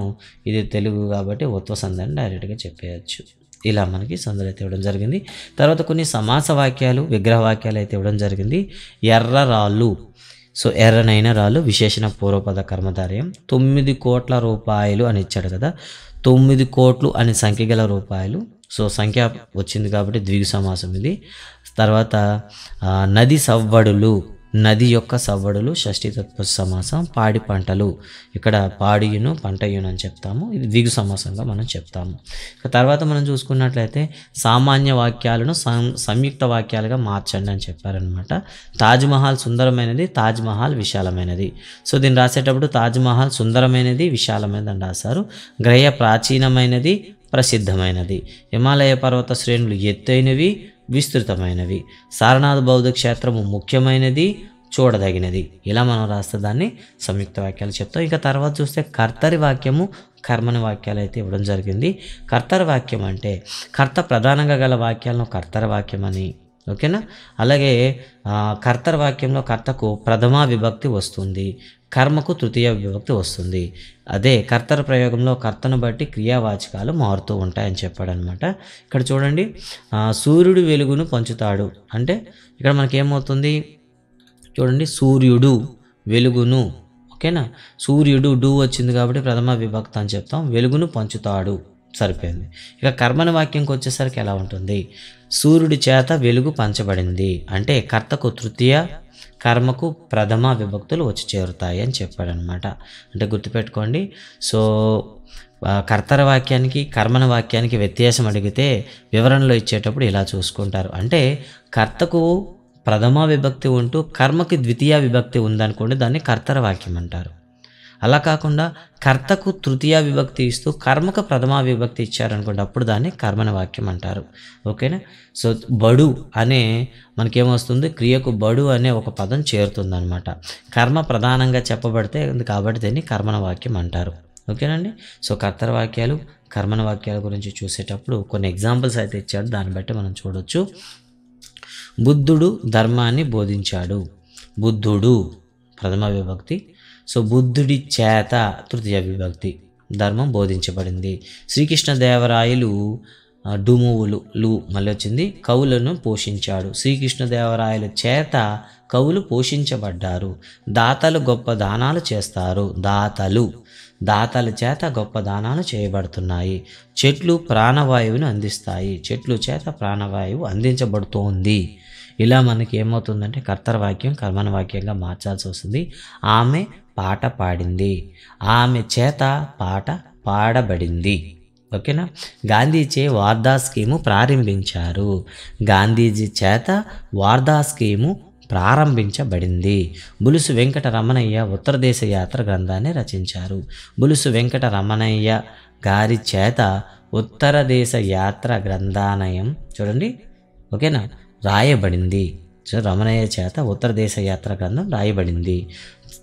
ఇది తెలుగు కాబట్టి సంధి అని డైరెక్ట్గా చెప్పేయచ్చు ఇలా మనకి సందులు అయితే ఇవ్వడం జరిగింది తర్వాత కొన్ని సమాస వాక్యాలు విగ్రహ వాక్యాలు అయితే ఇవ్వడం జరిగింది ఎర్ర రాళ్ళు సో ఎర్రనైన రాళ్ళు విశేషణ పూర్వపద కర్మధార్యం తొమ్మిది కోట్ల రూపాయలు అని ఇచ్చాడు కదా తొమ్మిది కోట్లు అనే సంఖ్య గల రూపాయలు సో సంఖ్య వచ్చింది కాబట్టి ద్విగు సమాసం ఇది తర్వాత నది సవ్వడులు నది యొక్క సవ్వడులు షష్ఠీతత్వ సమాసం పాడి పంటలు ఇక్కడ పాడియును పంటయును అని చెప్తాము ఇది దిగు సమాసంగా మనం చెప్తాము తర్వాత మనం చూసుకున్నట్లయితే సామాన్య వాక్యాలను సంయుక్త వాక్యాలుగా మార్చండి అని చెప్పారనమాట తాజ్మహల్ సుందరమైనది తాజ్మహల్ విశాలమైనది సో దీన్ని రాసేటప్పుడు తాజ్మహల్ సుందరమైనది విశాలమైనది అని రాశారు గ్రహ ప్రాచీనమైనది ప్రసిద్ధమైనది హిమాలయ పర్వత శ్రేణులు ఎత్తైనవి విస్తృతమైనవి సారనాథ బౌద్ధ క్షేత్రము ముఖ్యమైనది చూడదగినది ఇలా మనం రాస్తే దాన్ని సంయుక్త వాక్యాలు చెప్తాం ఇంకా తర్వాత చూస్తే కర్తరి వాక్యము కర్మని వాక్యాలు అయితే ఇవ్వడం జరిగింది కర్తరి వాక్యం అంటే కర్త ప్రధానంగా గల వాక్యాలను కర్తర వాక్యం అని ఓకేనా అలాగే కర్తర్ వాక్యంలో కర్తకు ప్రథమ విభక్తి వస్తుంది కర్మకు తృతీయ విభక్తి వస్తుంది అదే కర్తర ప్రయోగంలో కర్తను బట్టి క్రియావాచకాలు మారుతూ ఉంటాయని చెప్పాడు అనమాట ఇక్కడ చూడండి సూర్యుడు వెలుగును పంచుతాడు అంటే ఇక్కడ మనకేమవుతుంది చూడండి సూర్యుడు వెలుగును ఓకేనా సూర్యుడు డూ వచ్చింది కాబట్టి ప్రథమ విభక్తి అని చెప్తాం వెలుగును పంచుతాడు సరిపోయింది ఇక కర్మని వాక్యంకి వచ్చేసరికి ఎలా ఉంటుంది సూర్యుడి చేత వెలుగు పంచబడింది అంటే కర్తకు తృతీయ కర్మకు ప్రథమ విభక్తులు వచ్చి చేరుతాయి అని చెప్పాడనమాట అంటే గుర్తుపెట్టుకోండి సో కర్తర వాక్యానికి కర్మన వాక్యానికి వ్యత్యాసం అడిగితే వివరణలో ఇచ్చేటప్పుడు ఇలా చూసుకుంటారు అంటే కర్తకు ప్రథమ విభక్తి ఉంటూ కర్మకి ద్వితీయ విభక్తి ఉందనుకోండి దాన్ని కర్తర వాక్యం అంటారు అలా కాకుండా కర్తకు తృతీయ విభక్తి ఇస్తూ కర్మకు ప్రథమ విభక్తి ఇచ్చారనుకోండి అప్పుడు దాన్ని కర్మణ వాక్యం అంటారు ఓకేనా సో బడు అనే మనకేమొస్తుంది క్రియకు బడు అనే ఒక పదం చేరుతుంది అనమాట కర్మ ప్రధానంగా చెప్పబడితే కాబట్టి దీన్ని కర్మణ వాక్యం అంటారు ఓకేనండి సో కర్తర వాక్యాలు కర్మణ వాక్యాల గురించి చూసేటప్పుడు కొన్ని ఎగ్జాంపుల్స్ అయితే ఇచ్చాడు దాన్ని బట్టి మనం చూడొచ్చు బుద్ధుడు ధర్మాన్ని బోధించాడు బుద్ధుడు ప్రథమ విభక్తి సో బుద్ధుడి చేత తృతీయ విభక్తి ధర్మం బోధించబడింది శ్రీకృష్ణదేవరాయలు డుమువులు లు మళ్ళీ వచ్చింది కవులను పోషించాడు శ్రీకృష్ణదేవరాయల చేత కవులు పోషించబడ్డారు దాతలు గొప్ప దానాలు చేస్తారు దాతలు దాతల చేత గొప్ప దానాలు చేయబడుతున్నాయి చెట్లు ప్రాణవాయువును అందిస్తాయి చెట్లు చేత ప్రాణవాయువు అందించబడుతోంది ఇలా మనకి ఏమవుతుందంటే కర్తరవాక్యం కర్మణ వాక్యంగా మార్చాల్సి వస్తుంది ఆమె పాట పాడింది ఆమె చేత పాట పాడబడింది ఓకేనా గాంధీజీ వార్దా స్కీము ప్రారంభించారు గాంధీజీ చేత వార్దా స్కీము ప్రారంభించబడింది బులుసు వెంకట రమణయ్య ఉత్తరదేశ యాత్ర గ్రంథాన్ని రచించారు బులుసు వెంకట రమణయ్య గారి చేత ఉత్తరదేశ యాత్ర గ్రంథాలయం చూడండి ఓకేనా రాయబడింది రమణయ్య చేత ఉత్తరదేశ యాత్ర గ్రంథం రాయబడింది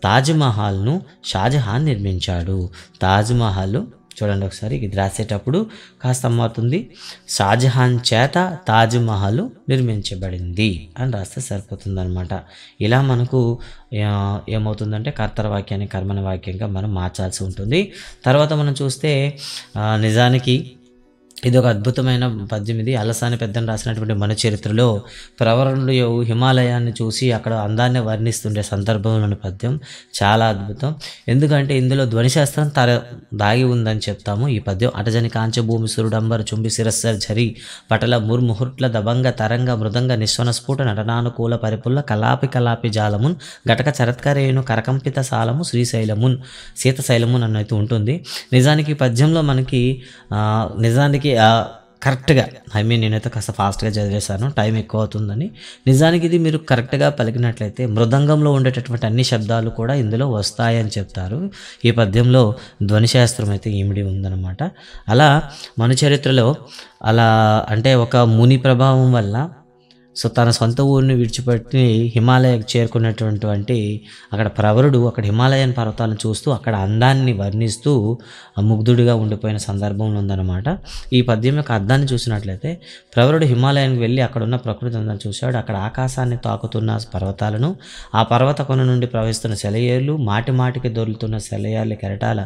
తాజ్మహల్ను షాజహాన్ నిర్మించాడు తాజ్మహల్ చూడండి ఒకసారి ఇది రాసేటప్పుడు కాస్త అమ్మవుతుంది షాజహాన్ చేత తాజ్మహల్ నిర్మించబడింది అని రాస్తే సరిపోతుందనమాట ఇలా మనకు ఏమవుతుందంటే వాక్యాన్ని కర్మని వాక్యంగా మనం మార్చాల్సి ఉంటుంది తర్వాత మనం చూస్తే నిజానికి ఇది ఒక అద్భుతమైన పద్యం ఇది అలసాని పెద్దని రాసినటువంటి మన చరిత్రలో ప్రవరణుడు హిమాలయాన్ని చూసి అక్కడ అందాన్ని వర్ణిస్తుండే సందర్భంలోని పద్యం చాలా అద్భుతం ఎందుకంటే ఇందులో ధ్వనిశాస్త్రం తర దాగి ఉందని చెప్తాము ఈ పద్యం అటజని కాంచభూమి సురుడంబర్ చుంబి శిరస్సర్ ఝరి పటల ముర్ముహుర్ట్ల దబంగ తరంగ మృదంగ స్ఫూట నటనానుకూల పరిపుల్ల కలాపి కలాపి జాలమున్ ఘటక చరత్కరేణు కరకంపిత సాలము శ్రీశైలమున్ సీతశైలమున్ అన్నైతే ఉంటుంది నిజానికి పద్యంలో మనకి నిజానికి నిజానికి కరెక్ట్గా ఐ మీన్ నేనైతే కాస్త ఫాస్ట్గా చదివేశాను టైం ఎక్కువ అవుతుందని నిజానికి ఇది మీరు కరెక్ట్గా పలికినట్లయితే మృదంగంలో ఉండేటటువంటి అన్ని శబ్దాలు కూడా ఇందులో వస్తాయని చెప్తారు ఈ పద్యంలో ధ్వనిశాస్త్రం అయితే ఈమిడి ఉందన్నమాట అలా మన చరిత్రలో అలా అంటే ఒక ముని ప్రభావం వల్ల సో తన సొంత ఊరిని విడిచిపెట్టి హిమాలయకు చేరుకున్నటువంటి అక్కడ ప్రవరుడు అక్కడ హిమాలయన్ పర్వతాలను చూస్తూ అక్కడ అందాన్ని వర్ణిస్తూ ముగ్ధుడిగా ఉండిపోయిన సందర్భంలో ఉందన్నమాట ఈ పద్యం యొక్క అర్థాన్ని చూసినట్లయితే ప్రవరుడు హిమాలయానికి వెళ్ళి అక్కడ ఉన్న ప్రకృతి అందాన్ని చూశాడు అక్కడ ఆకాశాన్ని తాకుతున్న పర్వతాలను ఆ పర్వత కొన నుండి ప్రవహిస్తున్న సెలయేర్లు మాటి మాటికి దొరుకుతున్న సెలయార్ల కెరటాల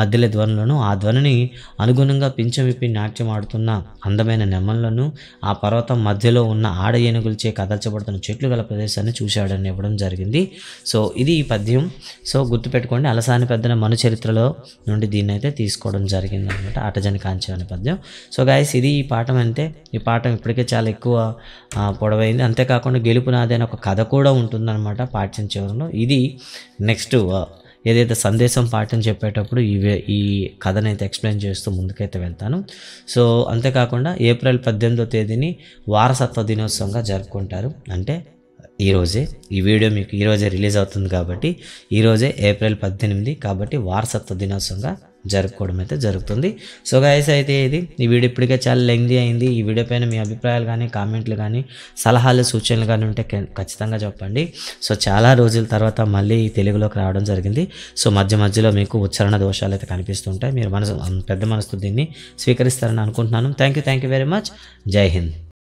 మధ్యలో ధ్వనులను ఆ ధ్వనిని అనుగుణంగా పించమిప్పి నాట్యం ఆడుతున్న అందమైన నెమ్మలను ఆ పర్వతం మధ్యలో ఉన్న ఆడయ్య ఏనుగులచే కదల్చబడుతున్న చెట్లు గల ప్రదేశాన్ని చూశాడని ఇవ్వడం జరిగింది సో ఇది ఈ పద్యం సో గుర్తుపెట్టుకోండి అలసాని పెద్దన మను చరిత్రలో నుండి దీన్ని అయితే తీసుకోవడం జరిగింది అనమాట ఆటజని కాంచ అనే పద్యం సో గాయస్ ఇది ఈ పాఠం అంతే ఈ పాఠం ఇప్పటికే చాలా ఎక్కువ పొడవైంది అంతేకాకుండా గెలుపు నాదైన ఒక కథ కూడా ఉంటుందన్నమాట పాఠ్యం చివరిలో ఇది నెక్స్ట్ ఏదైతే సందేశం పాఠం చెప్పేటప్పుడు ఈ ఈ కథనైతే ఎక్స్ప్లెయిన్ చేస్తూ ముందుకైతే వెళ్తాను సో అంతేకాకుండా ఏప్రిల్ పద్దెనిమిదో తేదీని వారసత్వ దినోత్సవంగా జరుపుకుంటారు అంటే ఈరోజే ఈ వీడియో మీకు ఈరోజే రిలీజ్ అవుతుంది కాబట్టి ఈరోజే ఏప్రిల్ పద్దెనిమిది కాబట్టి వారసత్వ దినోత్సవంగా జరుపుకోవడం అయితే జరుగుతుంది సో గాయస్ అయితే ఇది ఈ వీడియో ఇప్పటికే చాలా లెంగ్దీ అయింది ఈ వీడియో పైన మీ అభిప్రాయాలు కానీ కామెంట్లు కానీ సలహాలు సూచనలు కానీ ఉంటే ఖచ్చితంగా చెప్పండి సో చాలా రోజుల తర్వాత మళ్ళీ తెలుగులోకి రావడం జరిగింది సో మధ్య మధ్యలో మీకు ఉచ్చారణ దోషాలు అయితే కనిపిస్తుంటాయి మీరు మనసు పెద్ద మనసుతో దీన్ని స్వీకరిస్తారని అనుకుంటున్నాను thank you thank you very much జై హింద్